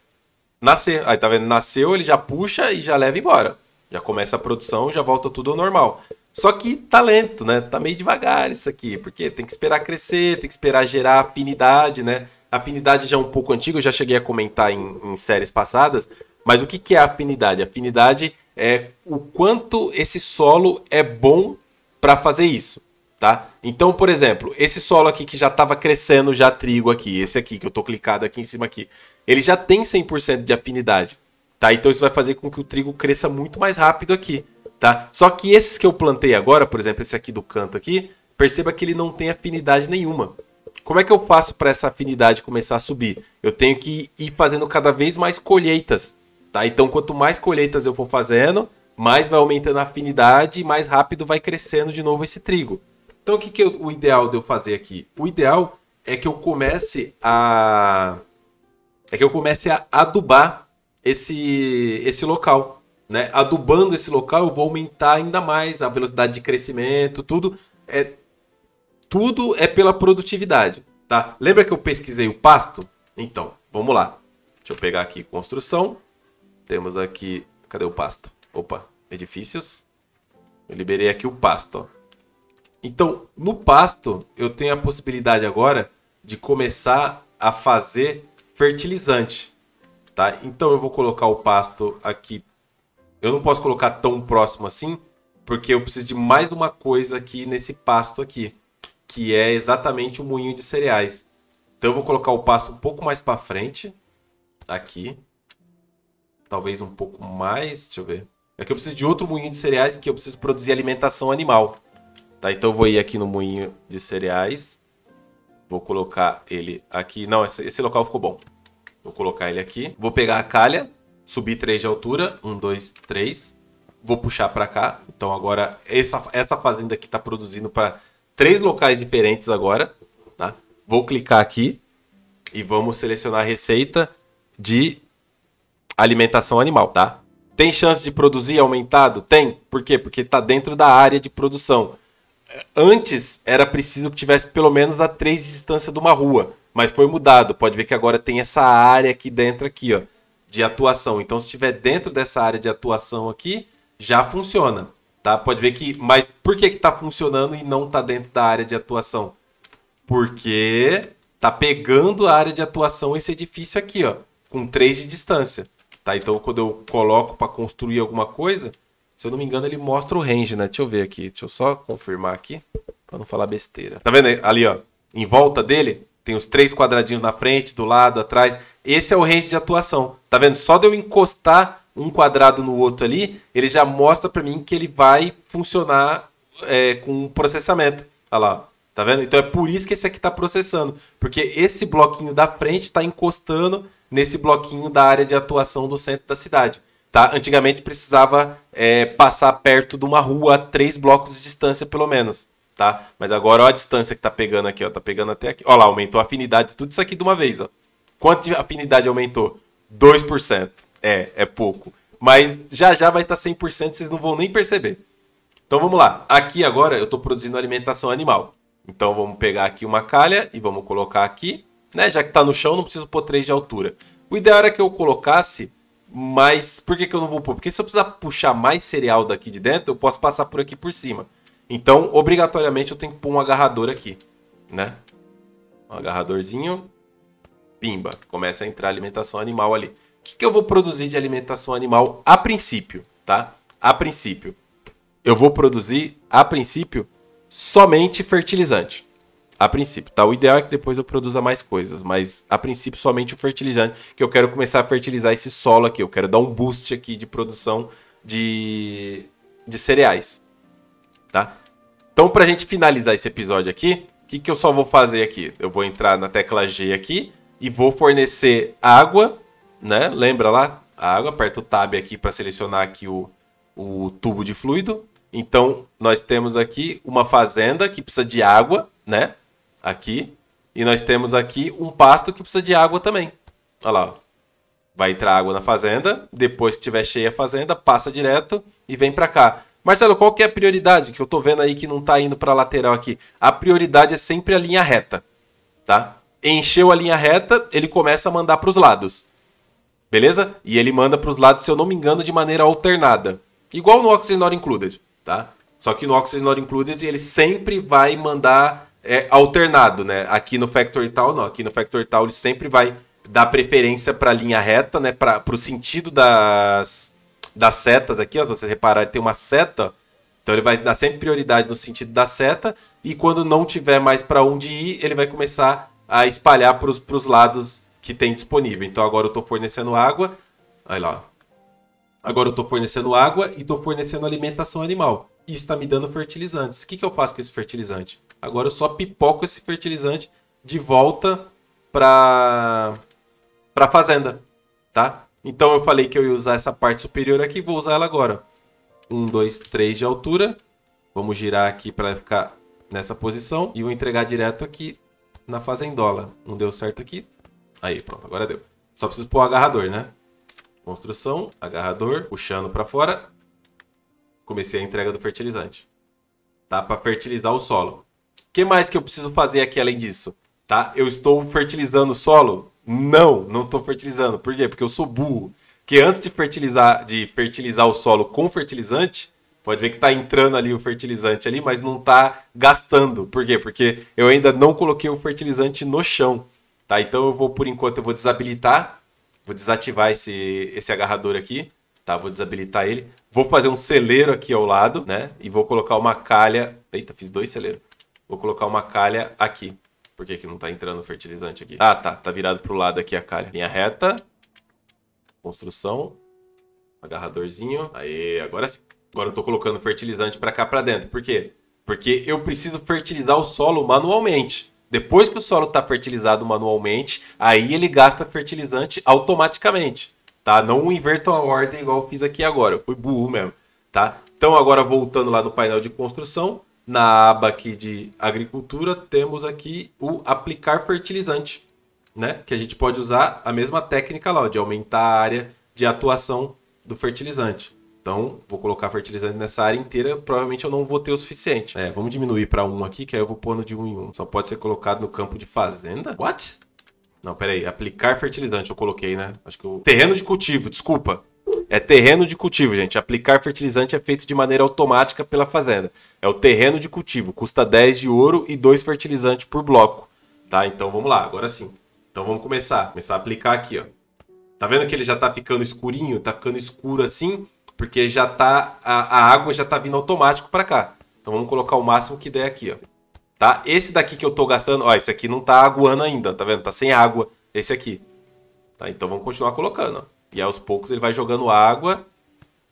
nascer. Aí tá vendo? Nasceu, ele já puxa e já leva embora. Já começa a produção, já volta tudo ao normal. Só que tá lento, né? Tá meio devagar isso aqui, porque tem que esperar crescer, tem que esperar gerar afinidade, né? Afinidade já é um pouco antiga, eu já cheguei a comentar em, em séries passadas, mas o que, que é afinidade? Afinidade é o quanto esse solo é bom para fazer isso, tá? Então, por exemplo, esse solo aqui que já estava crescendo já trigo aqui, esse aqui que eu tô clicado aqui em cima aqui, ele já tem 100% de afinidade, tá? Então isso vai fazer com que o trigo cresça muito mais rápido aqui tá? Só que esses que eu plantei agora, por exemplo, esse aqui do canto aqui, perceba que ele não tem afinidade nenhuma. Como é que eu faço para essa afinidade começar a subir? Eu tenho que ir fazendo cada vez mais colheitas, tá? Então, quanto mais colheitas eu for fazendo, mais vai aumentando a afinidade e mais rápido vai crescendo de novo esse trigo. Então, o que, que eu, o ideal de eu fazer aqui? O ideal é que eu comece a é que eu comece a adubar esse esse local, né? Adubando esse local, eu vou aumentar ainda mais a velocidade de crescimento, tudo é tudo é pela produtividade, tá? Lembra que eu pesquisei o pasto? Então, vamos lá. Deixa eu pegar aqui construção. Temos aqui, cadê o pasto? Opa, edifícios. Eu liberei aqui o pasto, ó. Então, no pasto, eu tenho a possibilidade agora de começar a fazer fertilizante, tá? Então eu vou colocar o pasto aqui eu não posso colocar tão próximo assim, porque eu preciso de mais uma coisa aqui nesse pasto aqui, que é exatamente o moinho de cereais. Então eu vou colocar o pasto um pouco mais para frente, aqui. Talvez um pouco mais, deixa eu ver. É que eu preciso de outro moinho de cereais que eu preciso produzir alimentação animal. Tá, então eu vou ir aqui no moinho de cereais. Vou colocar ele aqui. Não, esse, esse local ficou bom. Vou colocar ele aqui. Vou pegar a calha Subi 3 de altura. 1, 2, 3. Vou puxar para cá. Então agora essa, essa fazenda aqui está produzindo para três locais diferentes agora. Tá? Vou clicar aqui e vamos selecionar a receita de alimentação animal, tá? Tem chance de produzir aumentado? Tem. Por quê? Porque está dentro da área de produção. Antes era preciso que tivesse pelo menos a três de distância de uma rua, mas foi mudado. Pode ver que agora tem essa área aqui dentro aqui, ó de atuação. Então, se estiver dentro dessa área de atuação aqui, já funciona, tá? Pode ver que, mas por que que tá funcionando e não tá dentro da área de atuação? Porque tá pegando a área de atuação esse edifício aqui, ó, com 3 de distância, tá? Então, quando eu coloco para construir alguma coisa, se eu não me engano, ele mostra o range, né? Deixa eu ver aqui, deixa eu só confirmar aqui, para não falar besteira. Tá vendo ali, ó, em volta dele, tem os três quadradinhos na frente, do lado, atrás. Esse é o range de atuação. Tá vendo? Só de eu encostar um quadrado no outro ali, ele já mostra para mim que ele vai funcionar é, com processamento. Olha lá, tá vendo? Então é por isso que esse aqui está processando. Porque esse bloquinho da frente está encostando nesse bloquinho da área de atuação do centro da cidade. Tá? Antigamente precisava é, passar perto de uma rua a três blocos de distância, pelo menos tá? Mas agora, ó a distância que tá pegando aqui, ó. Tá pegando até aqui. Olha, lá, aumentou a afinidade, tudo isso aqui de uma vez, ó. Quanto de afinidade aumentou? 2%. É, é pouco. Mas já já vai estar tá 100%, vocês não vão nem perceber. Então vamos lá. Aqui agora eu estou produzindo alimentação animal. Então vamos pegar aqui uma calha e vamos colocar aqui. Né? Já que está no chão, não preciso pôr 3 de altura. O ideal era que eu colocasse mas por que, que eu não vou pôr? Porque se eu precisar puxar mais cereal daqui de dentro, eu posso passar por aqui por cima. Então, obrigatoriamente, eu tenho que pôr um agarrador aqui, né? Um agarradorzinho. Pimba. Começa a entrar alimentação animal ali. O que, que eu vou produzir de alimentação animal a princípio, tá? A princípio. Eu vou produzir, a princípio, somente fertilizante. A princípio, tá? O ideal é que depois eu produza mais coisas, mas a princípio somente o fertilizante, que eu quero começar a fertilizar esse solo aqui. Eu quero dar um boost aqui de produção de, de cereais, tá? Então, para a gente finalizar esse episódio aqui, o que, que eu só vou fazer aqui? Eu vou entrar na tecla G aqui e vou fornecer água, né? Lembra lá? A água, aperta o Tab aqui para selecionar aqui o, o tubo de fluido. Então, nós temos aqui uma fazenda que precisa de água, né? Aqui. E nós temos aqui um pasto que precisa de água também. Olha lá. Vai entrar água na fazenda. Depois que tiver cheia a fazenda, passa direto e vem para cá. Marcelo, qual que é a prioridade? Que eu tô vendo aí que não tá indo pra lateral aqui. A prioridade é sempre a linha reta, tá? Encheu a linha reta, ele começa a mandar pros lados. Beleza? E ele manda pros lados, se eu não me engano, de maneira alternada. Igual no Oxygen Not Included, tá? Só que no Oxygen Not Included ele sempre vai mandar é, alternado, né? Aqui no Factor Tal não. Aqui no Factor Tal ele sempre vai dar preferência pra linha reta, né? Pra, pro sentido das das setas aqui, ó, se vocês repararem, tem uma seta. Então ele vai dar sempre prioridade no sentido da seta. E quando não tiver mais para onde ir, ele vai começar a espalhar para os lados que tem disponível. Então agora eu estou fornecendo água. Olha lá. Agora eu estou fornecendo água e estou fornecendo alimentação animal. Isso está me dando fertilizantes. O que, que eu faço com esse fertilizante? Agora eu só pipoco esse fertilizante de volta para a fazenda. Tá? Então eu falei que eu ia usar essa parte superior aqui, vou usar ela agora. 1, 2, 3 de altura. Vamos girar aqui para ficar nessa posição. E vou entregar direto aqui na fazendola. Não deu certo aqui. Aí, pronto, agora deu. Só preciso pôr o agarrador, né? Construção, agarrador, puxando para fora. Comecei a entrega do fertilizante. Tá? Para fertilizar o solo. O que mais que eu preciso fazer aqui além disso? Tá? Eu estou fertilizando o solo não, não estou fertilizando. Por quê? Porque eu sou burro. Que antes de fertilizar, de fertilizar o solo com fertilizante, pode ver que está entrando ali o fertilizante ali, mas não está gastando. Por quê? Porque eu ainda não coloquei o fertilizante no chão. Tá? Então eu vou por enquanto eu vou desabilitar, vou desativar esse esse agarrador aqui, tá? Vou desabilitar ele. Vou fazer um celeiro aqui ao lado, né? E vou colocar uma calha. Eita, fiz dois celeiros. Vou colocar uma calha aqui. Por que, que não tá entrando fertilizante aqui? Ah, tá. Tá virado pro lado aqui a calha. Linha reta. Construção. Agarradorzinho. Aí, agora sim. Agora eu tô colocando fertilizante para cá para dentro. Por quê? Porque eu preciso fertilizar o solo manualmente. Depois que o solo está fertilizado manualmente, aí ele gasta fertilizante automaticamente, tá? Não invertam a ordem igual eu fiz aqui agora. Eu fui burro mesmo, tá? Então agora voltando lá no painel de construção, na aba aqui de agricultura, temos aqui o aplicar fertilizante, né? Que a gente pode usar a mesma técnica lá, de aumentar a área de atuação do fertilizante. Então, vou colocar fertilizante nessa área inteira, provavelmente eu não vou ter o suficiente. É, vamos diminuir para um aqui, que aí eu vou no de um em um. Só pode ser colocado no campo de fazenda? What? Não, peraí. Aplicar fertilizante eu coloquei, né? Acho que o Terreno de cultivo, desculpa. É terreno de cultivo, gente. Aplicar fertilizante é feito de maneira automática pela fazenda. É o terreno de cultivo. Custa 10 de ouro e 2 fertilizantes por bloco. Tá? Então vamos lá, agora sim. Então vamos começar. Começar a aplicar aqui, ó. Tá vendo que ele já tá ficando escurinho? Tá ficando escuro assim, porque já tá. A, a água já tá vindo automático para cá. Então vamos colocar o máximo que der aqui, ó. Tá? Esse daqui que eu tô gastando, ó, esse aqui não tá aguando ainda, tá vendo? Tá sem água. Esse aqui. Tá? Então vamos continuar colocando, ó. E aos poucos ele vai jogando água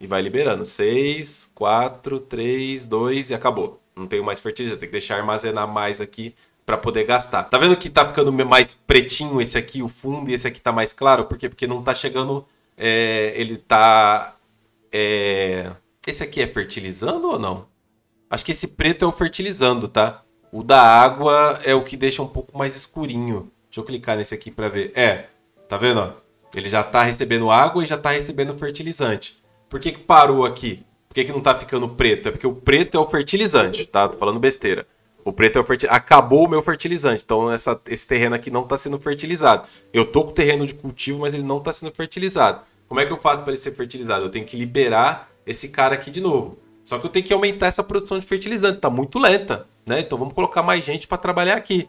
e vai liberando. 6, 4, 3, 2 e acabou. Não tenho mais fertilizante, tem que deixar armazenar mais aqui para poder gastar. Tá vendo que tá ficando mais pretinho esse aqui, o fundo, e esse aqui tá mais claro? Por quê? Porque não tá chegando. É, ele tá. É... Esse aqui é fertilizando ou não? Acho que esse preto é o fertilizando, tá? O da água é o que deixa um pouco mais escurinho. Deixa eu clicar nesse aqui para ver. É, tá vendo? Ele já está recebendo água e já está recebendo fertilizante. Por que, que parou aqui? Por que, que não está ficando preto? É porque o preto é o fertilizante, tá? Tô falando besteira. O preto é o fertilizante. Acabou o meu fertilizante. Então essa, esse terreno aqui não está sendo fertilizado. Eu tô com o terreno de cultivo, mas ele não está sendo fertilizado. Como é que eu faço para ele ser fertilizado? Eu tenho que liberar esse cara aqui de novo. Só que eu tenho que aumentar essa produção de fertilizante. Tá muito lenta, né? Então vamos colocar mais gente para trabalhar aqui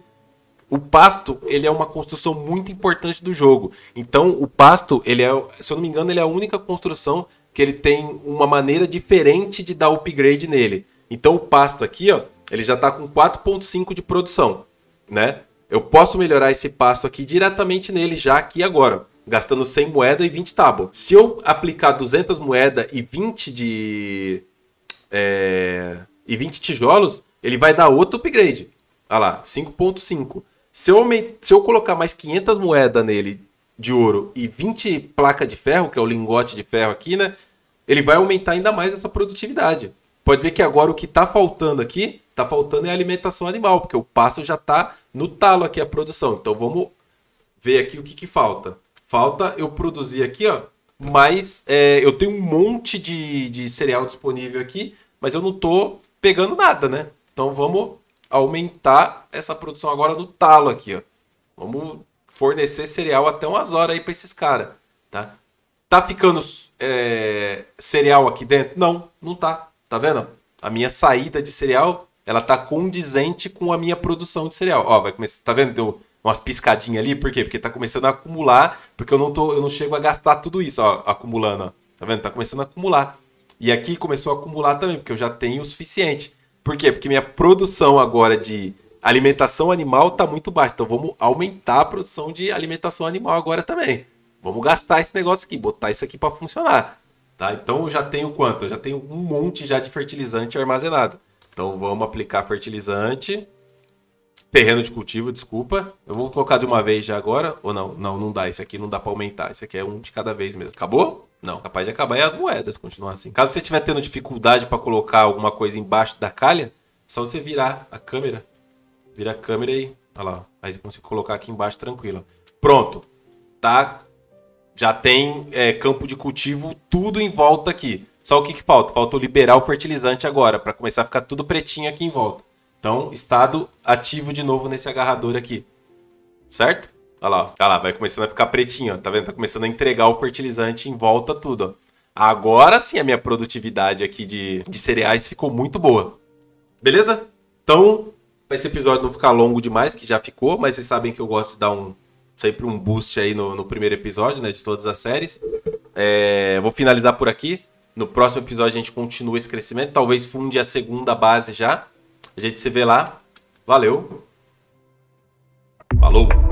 o pasto ele é uma construção muito importante do jogo. Então o pasto ele é, se eu não me engano, ele é a única construção que ele tem uma maneira diferente de dar upgrade nele. Então o pasto aqui, ó, ele já está com 4.5 de produção, né? Eu posso melhorar esse pasto aqui diretamente nele já aqui agora, gastando 100 moeda e 20 tábua. Se eu aplicar 200 moeda e 20 de é, e 20 tijolos, ele vai dar outro upgrade. Olha lá, 5.5. Se eu, se eu colocar mais 500 moedas nele de ouro e 20 placas de ferro, que é o lingote de ferro aqui, né? Ele vai aumentar ainda mais essa produtividade. Pode ver que agora o que está faltando aqui, está faltando é a alimentação animal, porque o pasto já está no talo aqui a produção. Então vamos ver aqui o que, que falta. Falta eu produzir aqui, ó, mas é, eu tenho um monte de, de cereal disponível aqui, mas eu não estou pegando nada, né? Então vamos aumentar essa produção agora do talo aqui, ó. Vamos fornecer cereal até umas horas aí para esses caras, tá? Tá ficando é, cereal aqui dentro? Não, não tá. Tá vendo? A minha saída de cereal, ela tá condizente com a minha produção de cereal. Ó, vai começar, tá vendo? Deu umas piscadinhas ali, por quê? Porque tá começando a acumular, porque eu não tô, eu não chego a gastar tudo isso, ó, acumulando, ó. Tá vendo? Tá começando a acumular. E aqui começou a acumular também, porque eu já tenho o suficiente. Por quê? Porque minha produção agora de alimentação animal tá muito baixa. Então vamos aumentar a produção de alimentação animal agora também. Vamos gastar esse negócio aqui, botar isso aqui para funcionar. Tá? Então eu já tenho quanto? Eu já tenho um monte já de fertilizante armazenado. Então vamos aplicar fertilizante. Terreno de cultivo, desculpa. Eu vou colocar de uma vez já agora. Ou não? Não, não dá. Isso aqui não dá para aumentar. Isso aqui é um de cada vez mesmo. Acabou? Não, capaz de acabar E as moedas, continuar assim. Caso você estiver tendo dificuldade para colocar alguma coisa embaixo da calha, só você virar a câmera. Vira a câmera e. Olha lá. Aí você consegue colocar aqui embaixo tranquilo. Pronto. Tá. Já tem é, campo de cultivo, tudo em volta aqui. Só o que, que falta? Falta liberar o fertilizante agora, para começar a ficar tudo pretinho aqui em volta. Então, estado ativo de novo nesse agarrador aqui. Certo? Olha lá, olha lá, vai começando a ficar pretinho, ó. Tá vendo? Tá começando a entregar o fertilizante em volta tudo, ó. Agora sim a minha produtividade aqui de, de cereais ficou muito boa. Beleza? Então, pra esse episódio não ficar longo demais, que já ficou, mas vocês sabem que eu gosto de dar um sempre um boost aí no, no primeiro episódio, né? De todas as séries. É, vou finalizar por aqui. No próximo episódio a gente continua esse crescimento. Talvez funde a segunda base já. A gente se vê lá. Valeu. Falou.